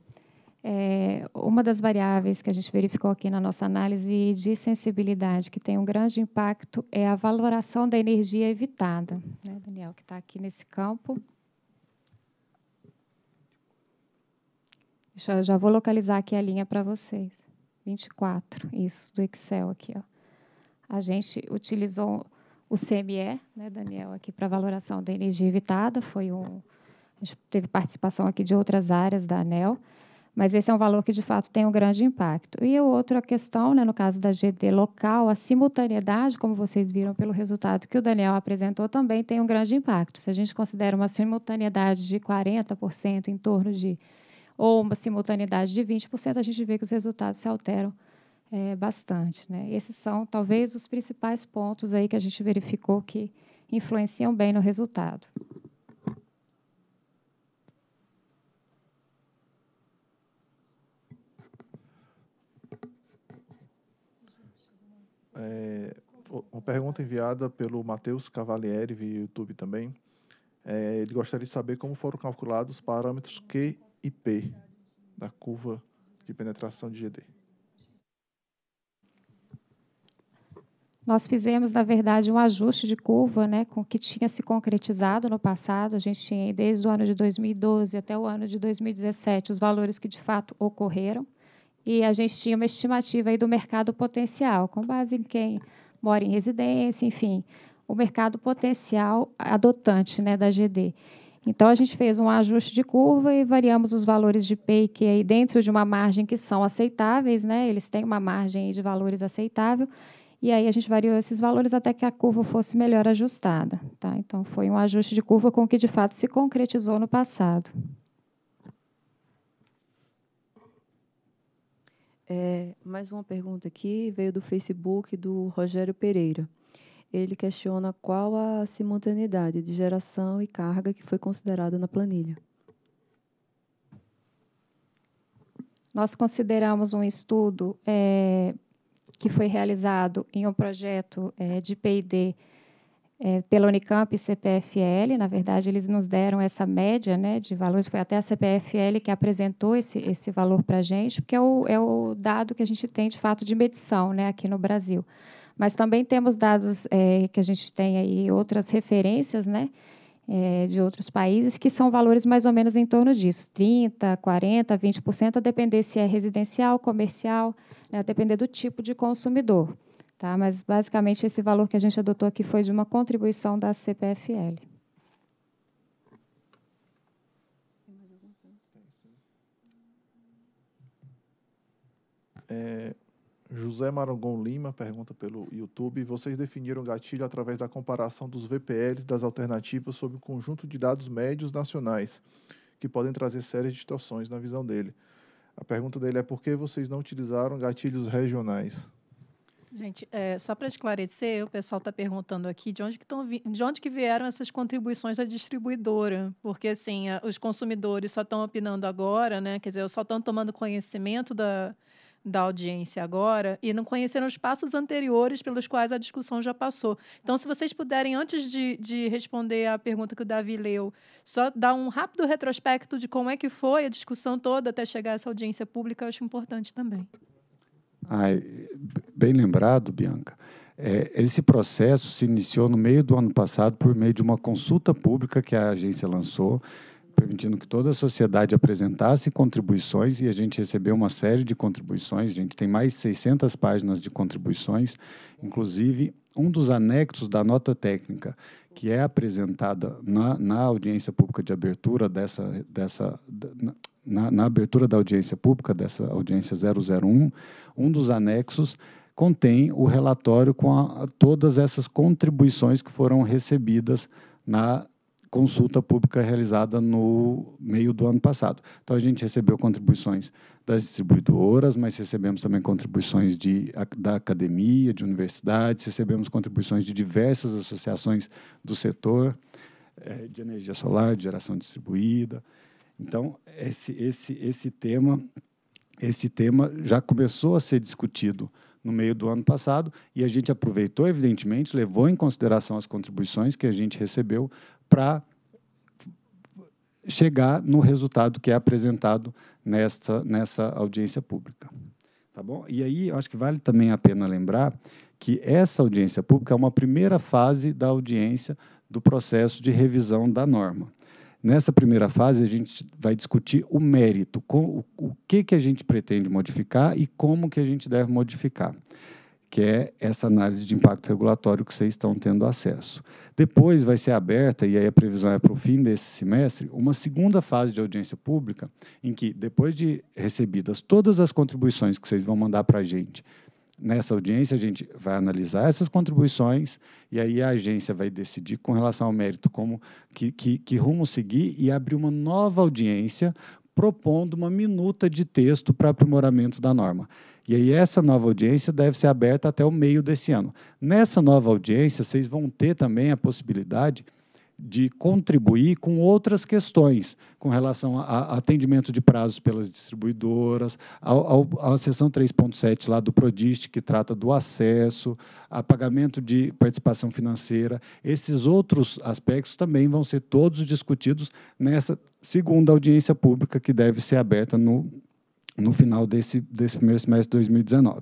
D: é, uma das variáveis que a gente verificou aqui na nossa análise de sensibilidade, que tem um grande impacto, é a valoração da energia evitada, né, Daniel, que está aqui nesse campo. Deixa eu já vou localizar aqui a linha para vocês. 24, isso, do Excel aqui. Ó. A gente utilizou o CME, né, Daniel, aqui para valoração da energia evitada, foi um, a gente teve participação aqui de outras áreas da ANEL, mas esse é um valor que, de fato, tem um grande impacto. E a outra questão, né, no caso da GD local, a simultaneidade, como vocês viram pelo resultado que o Daniel apresentou, também tem um grande impacto. Se a gente considera uma simultaneidade de 40% em torno de ou uma simultaneidade de 20%, a gente vê que os resultados se alteram é, bastante. Né? Esses são, talvez, os principais pontos aí que a gente verificou que influenciam bem no resultado.
E: É, uma pergunta enviada pelo Matheus Cavalieri via YouTube também. É, ele gostaria de saber como foram calculados os parâmetros Q e P da curva de penetração de GD.
D: Nós fizemos, na verdade, um ajuste de curva né, com que tinha se concretizado no passado. A gente tinha, desde o ano de 2012 até o ano de 2017, os valores que de fato ocorreram. E a gente tinha uma estimativa aí do mercado potencial, com base em quem mora em residência, enfim, o mercado potencial adotante né, da GD. Então, a gente fez um ajuste de curva e variamos os valores de PEI, que aí dentro de uma margem que são aceitáveis, né? eles têm uma margem de valores aceitável, e aí a gente variou esses valores até que a curva fosse melhor ajustada. Tá? Então, foi um ajuste de curva com o que de fato se concretizou no passado.
A: É, mais uma pergunta aqui, veio do Facebook do Rogério Pereira. Ele questiona qual a simultaneidade de geração e carga que foi considerada na planilha.
D: Nós consideramos um estudo é, que foi realizado em um projeto é, de PD é, pela Unicamp e CPFL. Na verdade, eles nos deram essa média né, de valores. Foi até a CPFL que apresentou esse, esse valor para a gente, porque é o, é o dado que a gente tem, de fato, de medição né, aqui no Brasil. Mas também temos dados é, que a gente tem aí, outras referências, né? É, de outros países, que são valores mais ou menos em torno disso, 30%, 40%, 20%, a depender se é residencial, comercial, né, a depender do tipo de consumidor. Tá? Mas, basicamente, esse valor que a gente adotou aqui foi de uma contribuição da CPFL.
E: É, José Marangon Lima pergunta pelo YouTube: Vocês definiram gatilho através da comparação dos VPLs das alternativas sobre o conjunto de dados médios nacionais, que podem trazer sérias distorções na visão dele. A pergunta dele é: por que vocês não utilizaram gatilhos regionais?
F: Gente, é, só para esclarecer, o pessoal está perguntando aqui de onde, que tão, de onde que vieram essas contribuições da distribuidora, porque assim, a, os consumidores só estão opinando agora, né? Quer dizer, só estão tomando conhecimento da, da audiência agora e não conheceram os passos anteriores pelos quais a discussão já passou. Então, se vocês puderem, antes de, de responder à pergunta que o Davi leu, só dar um rápido retrospecto de como é que foi a discussão toda até chegar essa audiência pública, eu acho importante também.
C: Ai, bem lembrado, Bianca. É, esse processo se iniciou no meio do ano passado por meio de uma consulta pública que a agência lançou, permitindo que toda a sociedade apresentasse contribuições e a gente recebeu uma série de contribuições. A gente tem mais de 600 páginas de contribuições, inclusive um dos anexos da nota técnica que é apresentada na, na audiência pública de abertura dessa, dessa na, na abertura da audiência pública dessa audiência 001, um dos anexos contém o relatório com a, todas essas contribuições que foram recebidas na consulta pública realizada no meio do ano passado. Então, a gente recebeu contribuições das distribuidoras, mas recebemos também contribuições de, da academia, de universidades, recebemos contribuições de diversas associações do setor, é, de energia solar, de geração distribuída. Então, esse, esse, esse tema esse tema já começou a ser discutido no meio do ano passado e a gente aproveitou, evidentemente, levou em consideração as contribuições que a gente recebeu para chegar no resultado que é apresentado nessa, nessa audiência pública. Tá bom? E aí, acho que vale também a pena lembrar que essa audiência pública é uma primeira fase da audiência do processo de revisão da norma. Nessa primeira fase, a gente vai discutir o mérito, com, o, o que, que a gente pretende modificar e como que a gente deve modificar, que é essa análise de impacto regulatório que vocês estão tendo acesso. Depois vai ser aberta, e aí a previsão é para o fim desse semestre, uma segunda fase de audiência pública, em que, depois de recebidas todas as contribuições que vocês vão mandar para a gente, Nessa audiência, a gente vai analisar essas contribuições e aí a agência vai decidir com relação ao mérito como que, que, que rumo seguir e abrir uma nova audiência propondo uma minuta de texto para aprimoramento da norma. E aí essa nova audiência deve ser aberta até o meio desse ano. Nessa nova audiência, vocês vão ter também a possibilidade de contribuir com outras questões com relação a, atendimento de prazos pelas distribuidoras, à seção 3.7 lá do Prodist, que trata do acesso, a pagamento de participação financeira. Esses outros aspectos também vão ser todos discutidos nessa segunda audiência pública que deve ser aberta no, no final desse, desse primeiro semestre de 2019.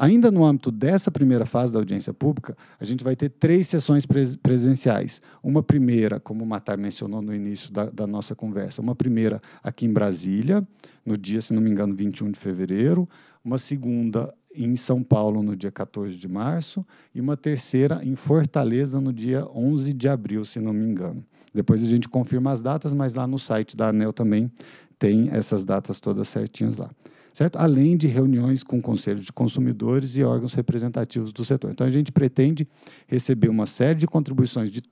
C: Ainda no âmbito dessa primeira fase da audiência pública, a gente vai ter três sessões presenciais. Uma primeira, como o Matar mencionou no início da, da, nossa conversa, uma primeira aqui em Brasília, no dia, se não me engano, 21 de fevereiro, uma segunda em São Paulo, no dia 14 de março, e uma terceira em Fortaleza, no dia 11 de abril, se não me engano. Depois a gente confirma as datas, mas lá no site da ANEL também tem essas datas todas certinhas lá certo? Além de reuniões com conselhos de consumidores e órgãos representativos do setor. Então, a gente pretende receber uma série de contribuições de,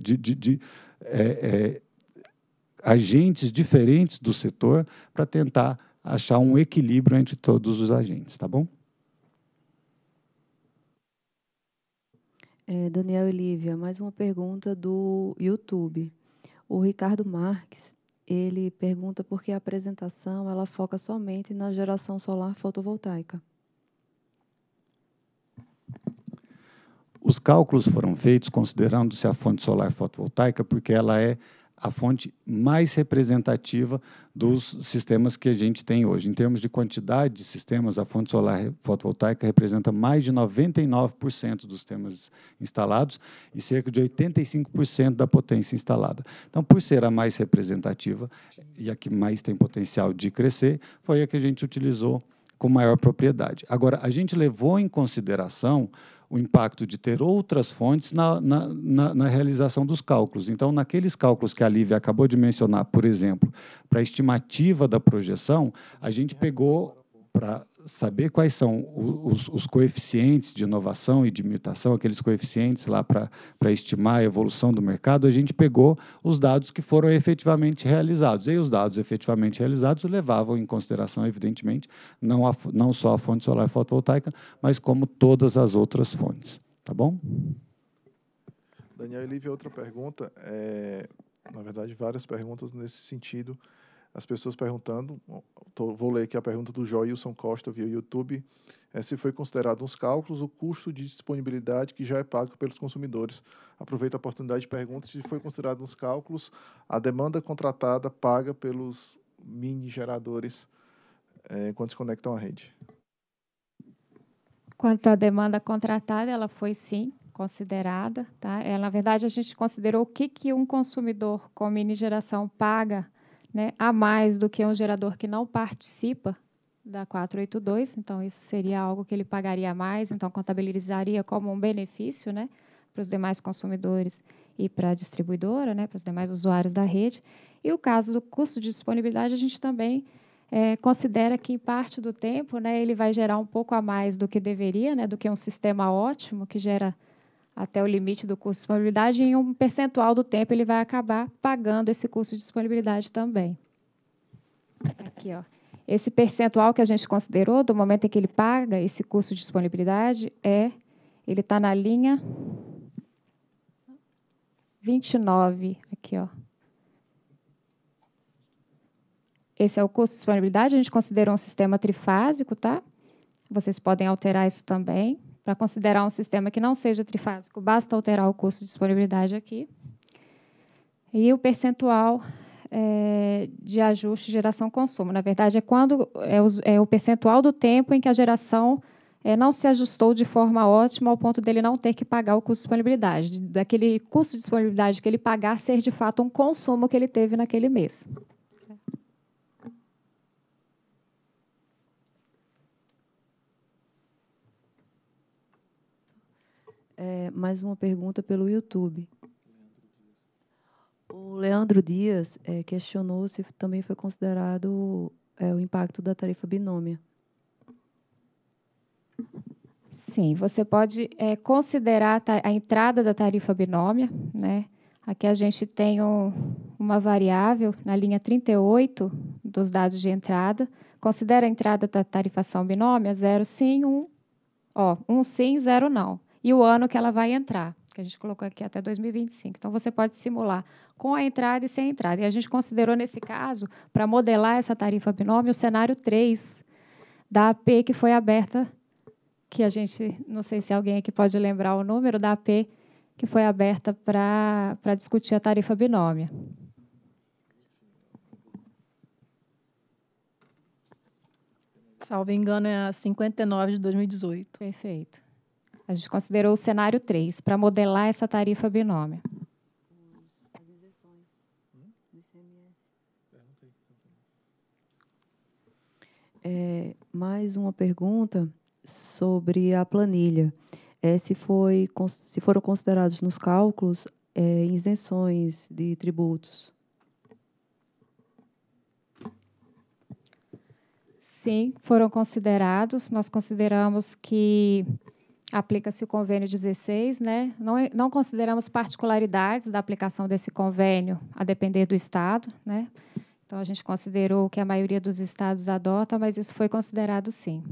C: de, de, de é, é, agentes diferentes do setor para tentar achar um equilíbrio entre todos os agentes, tá bom?
A: É, Daniel e Lívia, mais uma pergunta do YouTube. O Ricardo Marques ele pergunta por que a apresentação ela foca somente na geração solar fotovoltaica.
C: Os cálculos foram feitos considerando-se a fonte solar fotovoltaica porque ela é a fonte mais representativa dos sistemas que a gente tem hoje. Em termos de quantidade de sistemas, a fonte solar fotovoltaica representa mais de 99% dos sistemas instalados e cerca de 85% da potência instalada. Então, por ser a mais representativa e a que mais tem potencial de crescer, foi a que a gente utilizou com maior propriedade. Agora, a gente levou em consideração o impacto de ter outras fontes na, na, na, na realização dos cálculos. Então, naqueles cálculos que a Lívia acabou de mencionar, por exemplo, para a estimativa da projeção, a gente pegou para saber quais são os, os, coeficientes de inovação e de mutação, aqueles coeficientes lá para estimar a evolução do mercado, a gente pegou os dados que foram efetivamente realizados. E os dados efetivamente realizados levavam em consideração, evidentemente, não, a, não só a fonte solar fotovoltaica, mas como todas as outras fontes. Tá bom?
E: Daniel Livre outra pergunta. É, na verdade, várias perguntas nesse sentido as pessoas perguntando, tô, vou ler aqui a pergunta do Joilson Costa via YouTube, é se foi considerado nos cálculos o custo de disponibilidade que já é pago pelos consumidores. Aproveito a oportunidade e pergunto se foi considerado nos cálculos a demanda contratada paga pelos mini geradores é, quando se conectam à rede.
D: Quanto à demanda contratada, ela foi sim considerada. Tá? É, na verdade, a gente considerou o que, que um consumidor com mini geração paga né, a mais do que um gerador que não participa da 482, então isso seria algo que ele pagaria mais, então contabilizaria como um benefício né, para os demais consumidores e para a distribuidora, né, para os demais usuários da rede. E o caso do custo de disponibilidade, a gente também é, considera que, em parte do tempo, né, ele vai gerar um pouco a mais do que deveria, né, do que um sistema ótimo que gera até o limite do curso de disponibilidade, e em um percentual do tempo ele vai acabar pagando esse curso de disponibilidade também. Aqui, ó. Esse percentual que a gente considerou, do momento em que ele paga esse curso de disponibilidade, é ele está na linha 29, aqui, ó. Esse é o curso de disponibilidade, a gente considerou um sistema trifásico, tá? Vocês podem alterar isso também. Para considerar um sistema que não seja trifásico, basta alterar o custo de disponibilidade aqui. E o percentual é, de ajuste geração-consumo. Na verdade, é quando é o, é o, percentual do tempo em que a geração é, não se ajustou de forma ótima ao ponto dele não ter que pagar o custo de disponibilidade, daquele custo de disponibilidade que ele pagar ser de fato um consumo que ele teve naquele mês.
A: é, mais uma pergunta pelo YouTube. O Leandro Dias é, questionou se também foi considerado é, o impacto da tarifa binômia. Sim,
D: você pode é, considerar a, a, entrada da tarifa binômia. Né? Aqui a gente tem um, uma variável na linha 38 dos dados de entrada. Considera a entrada da tarifação binômia 0 sim, um, ó, um sim, 0 não e o ano que ela vai entrar, que a gente colocou aqui até 2025. Então, você pode simular com a entrada e sem a entrada. E a gente considerou, nesse caso, para modelar essa tarifa binômio, o cenário 3 da AP que foi aberta, que a gente, não sei se alguém aqui pode lembrar o número, da AP que foi aberta para discutir a tarifa binômia.
F: Salvo engano, é a 59 de 2018. Perfeito. A gente considerou o cenário 3
D: para modelar essa tarifa binômia.
A: É, mais uma pergunta sobre a planilha. É, se, foi, se foram considerados nos cálculos é, isenções de tributos.
D: Sim, foram considerados. Nós consideramos que aplica-se o convênio 16, né? Não, é, não, consideramos particularidades da aplicação desse convênio a depender do estado, né? Então a gente considerou que a maioria dos estados adota, mas isso foi considerado sim.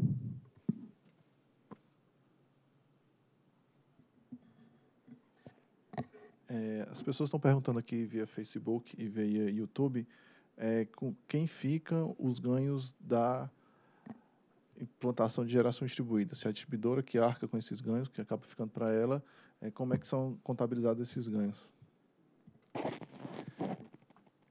E: É, as pessoas estão perguntando aqui via Facebook e via YouTube é, com quem ficam os ganhos da implantação de geração distribuída, se a distribuidora que arca com esses ganhos, que acaba ficando para ela, é, como é que são contabilizados esses ganhos?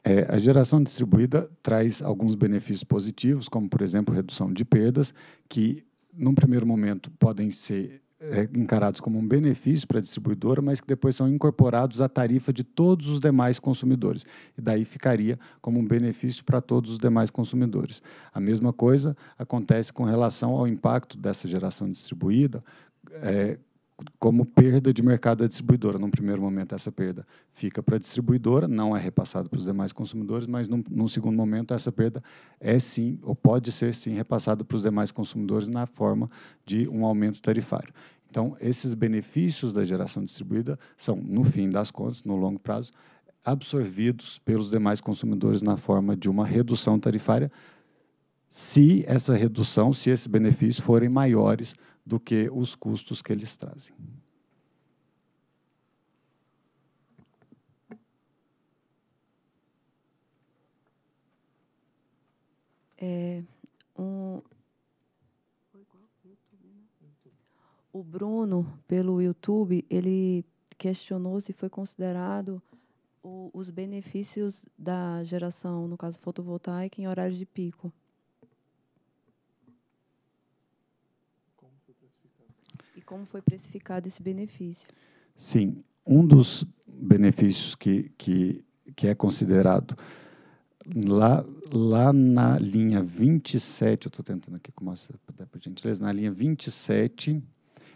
C: É, a geração distribuída traz alguns benefícios positivos, como, por exemplo, redução de perdas, que, num primeiro momento, podem ser é, encarados como um benefício para a distribuidora, mas que depois são incorporados à tarifa de todos os demais consumidores. E daí ficaria como um benefício para todos os demais consumidores. A mesma coisa acontece com relação ao impacto dessa geração distribuída. É, como perda de mercado da distribuidora. Num primeiro momento, essa perda fica para a distribuidora, não é repassada para os demais consumidores, mas num, num, segundo momento, essa perda é sim, ou pode ser sim, repassada para os demais consumidores na forma de um aumento tarifário. Então, esses benefícios da geração distribuída são, no fim das contas, no longo prazo, absorvidos pelos demais consumidores na forma de uma redução tarifária, se essa redução, se esses benefícios forem maiores do que os custos que eles trazem. É,
A: um, o Bruno, pelo YouTube, ele questionou se foi considerado o, os benefícios da geração, no caso fotovoltaica, em horários de pico. e como foi precificado esse benefício?
C: Sim, um dos benefícios que, que, que é considerado lá, lá na linha 27, eu estou tentando aqui, como mais puder, por gentileza, na linha 27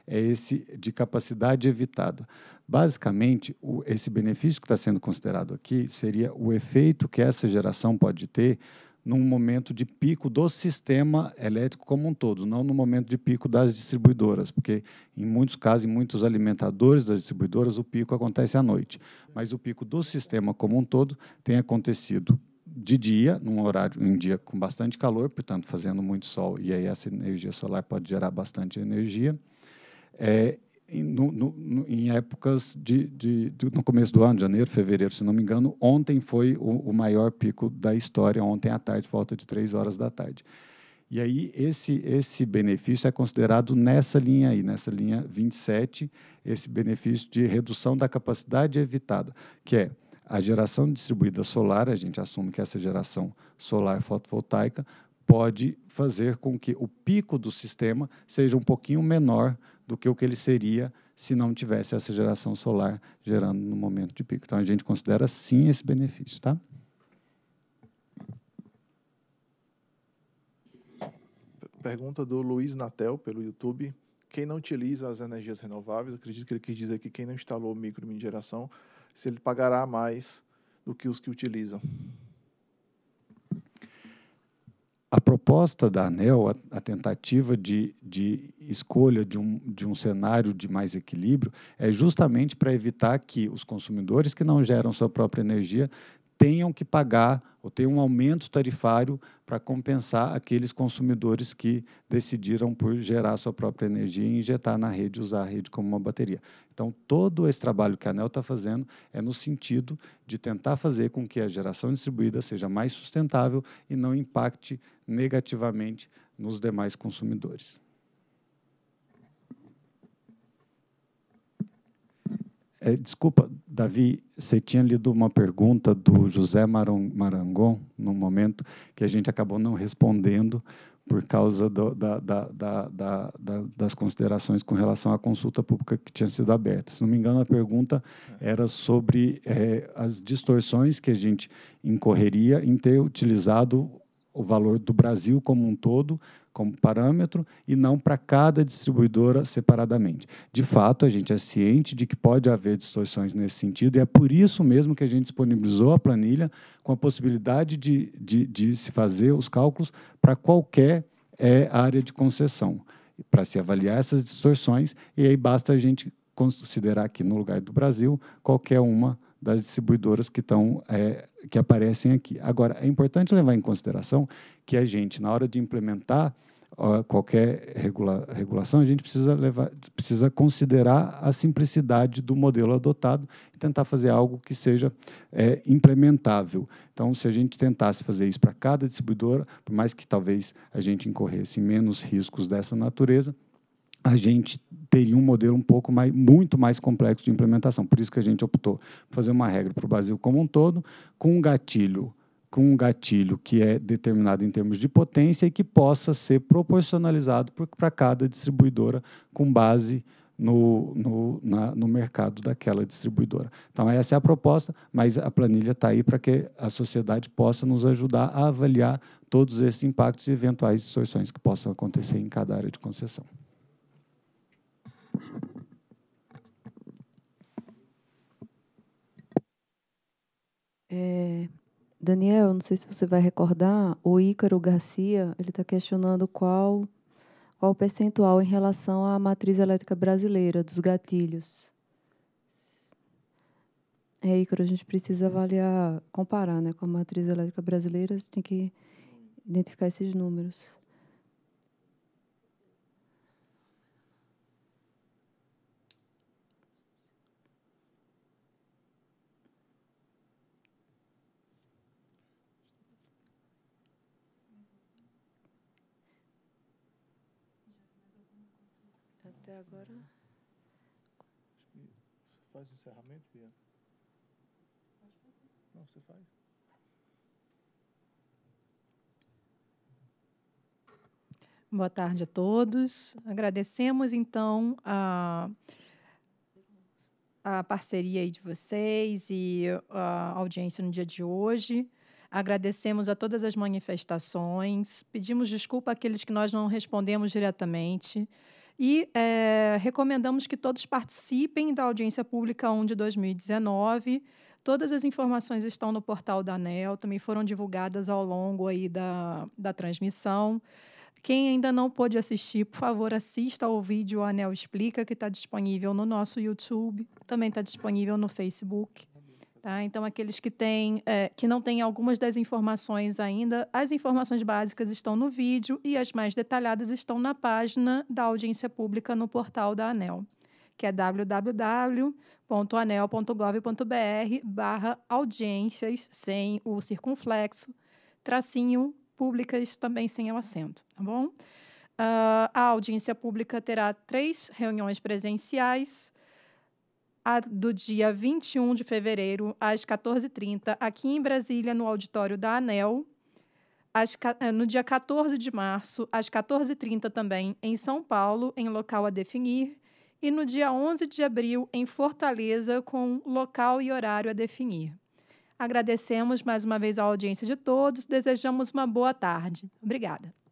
C: é esse de capacidade evitada. Basicamente, o, esse benefício que está sendo considerado aqui seria o efeito que essa geração pode ter num momento de pico do sistema elétrico como um todo, não no momento de pico das distribuidoras, porque em muitos casos, em muitos alimentadores das distribuidoras, o pico acontece à noite. Mas o pico do sistema como um todo tem acontecido de dia, num horário, um dia com bastante calor, portanto, fazendo muito sol, e aí essa energia solar pode gerar bastante energia é, em, no, no, em, épocas de, de, de, no começo do ano, janeiro, fevereiro, se não me engano, ontem foi o, o maior pico da história, ontem à tarde, volta de três horas da tarde. E aí esse esse benefício é considerado nessa linha aí, nessa linha 27, esse benefício de redução da capacidade evitada, que é a geração distribuída solar, a gente assume que essa geração solar fotovoltaica pode fazer com que o pico do sistema seja um pouquinho menor do que o que ele seria se não tivesse essa geração solar gerando no momento de pico. Então a gente considera sim esse benefício, tá?
E: Pergunta do Luiz Natel pelo YouTube. Quem não utiliza as energias renováveis, acredito que ele quis dizer que quem não instalou micro e mini geração, se ele pagará mais do que os que utilizam
C: a proposta da ANEL, a, a tentativa de, de escolha de um, de um cenário de mais equilíbrio, é justamente para evitar que os consumidores que não geram sua própria energia tenham que pagar ou tenham um aumento tarifário para compensar aqueles consumidores que decidiram por gerar sua própria energia e injetar na rede, usar a rede como uma bateria. Então, todo esse trabalho que a ANEL está fazendo é no sentido de tentar fazer com que a geração distribuída seja mais sustentável e não impacte negativamente nos demais consumidores. É, desculpa, Davi, você tinha lido uma pergunta do José Marangon, no momento, que a gente acabou não respondendo, por causa do, da, da, da, das considerações com relação à consulta pública que tinha sido aberta. Se não me engano, a pergunta era sobre é, as distorções que a gente incorreria em ter utilizado o valor do Brasil como um todo como parâmetro e não para cada distribuidora separadamente. De fato, a gente é ciente de que pode haver distorções nesse sentido e é por isso mesmo que a gente disponibilizou a planilha com a possibilidade de, de, de se fazer os cálculos para qualquer é, área de concessão, para se avaliar essas distorções e aí basta a gente considerar aqui no lugar do Brasil qualquer uma das distribuidoras que estão é, que aparecem aqui. Agora, é importante levar em consideração que a gente, na hora de implementar qualquer regula regulação, a gente precisa, levar, precisa considerar a simplicidade do modelo adotado e tentar fazer algo que seja é, implementável. Então, se a gente tentasse fazer isso para cada distribuidora, por mais que talvez a gente incorresse em menos riscos dessa natureza, a gente teria um modelo um pouco mais, muito mais complexo de implementação. Por isso que a gente optou por fazer uma regra para o Brasil como um todo, com um gatilho com um gatilho que é determinado em termos de potência e que possa ser proporcionalizado para cada distribuidora com base no, no, na, no mercado daquela distribuidora. Então, essa é a proposta, mas a planilha está aí para que a sociedade possa nos ajudar a avaliar todos esses impactos e eventuais distorções que possam acontecer em cada área de concessão.
A: É, Daniel, não sei se você vai recordar, o Ícaro Garcia ele está questionando qual qual o percentual em relação à matriz elétrica brasileira dos gatilhos. É, Ícaro, a gente precisa avaliar, comparar né, com a matriz elétrica brasileira, a gente tem que identificar esses números.
E: faz encerramento, Bia? Pode fazer. Não, você faz.
F: Boa tarde a todos. Agradecemos, então, a, a parceria aí de vocês e a audiência no dia de hoje. Agradecemos a todas as manifestações, pedimos desculpa àqueles que nós não respondemos diretamente. E é, recomendamos que todos participem da audiência pública 1 de 2019. Todas as informações estão no portal da ANEL, também foram divulgadas ao longo aí da, da transmissão. Quem ainda não pôde assistir, por favor, assista ao vídeo Anel Explica, que está disponível no nosso YouTube, também está disponível no Facebook. Tá? Então, aqueles que, têm, é, que não têm algumas das informações ainda, as informações básicas estão no vídeo e as mais detalhadas estão na página da audiência pública no portal da ANEL, que é www.anel.gov.br barra audiências, sem o circunflexo, tracinho, públicas, também sem o acento, tá bom? Uh, a audiência pública terá três reuniões presenciais, a, do dia 21 de fevereiro, às 14h30, aqui em Brasília, no auditório da ANEL. Às, eh, no dia 14 de março, às 14h30 também, em São Paulo, em local a definir. E no dia 11 de abril, em Fortaleza, com local e horário a definir. Agradecemos mais uma vez a audiência de todos, desejamos uma boa tarde. Obrigada.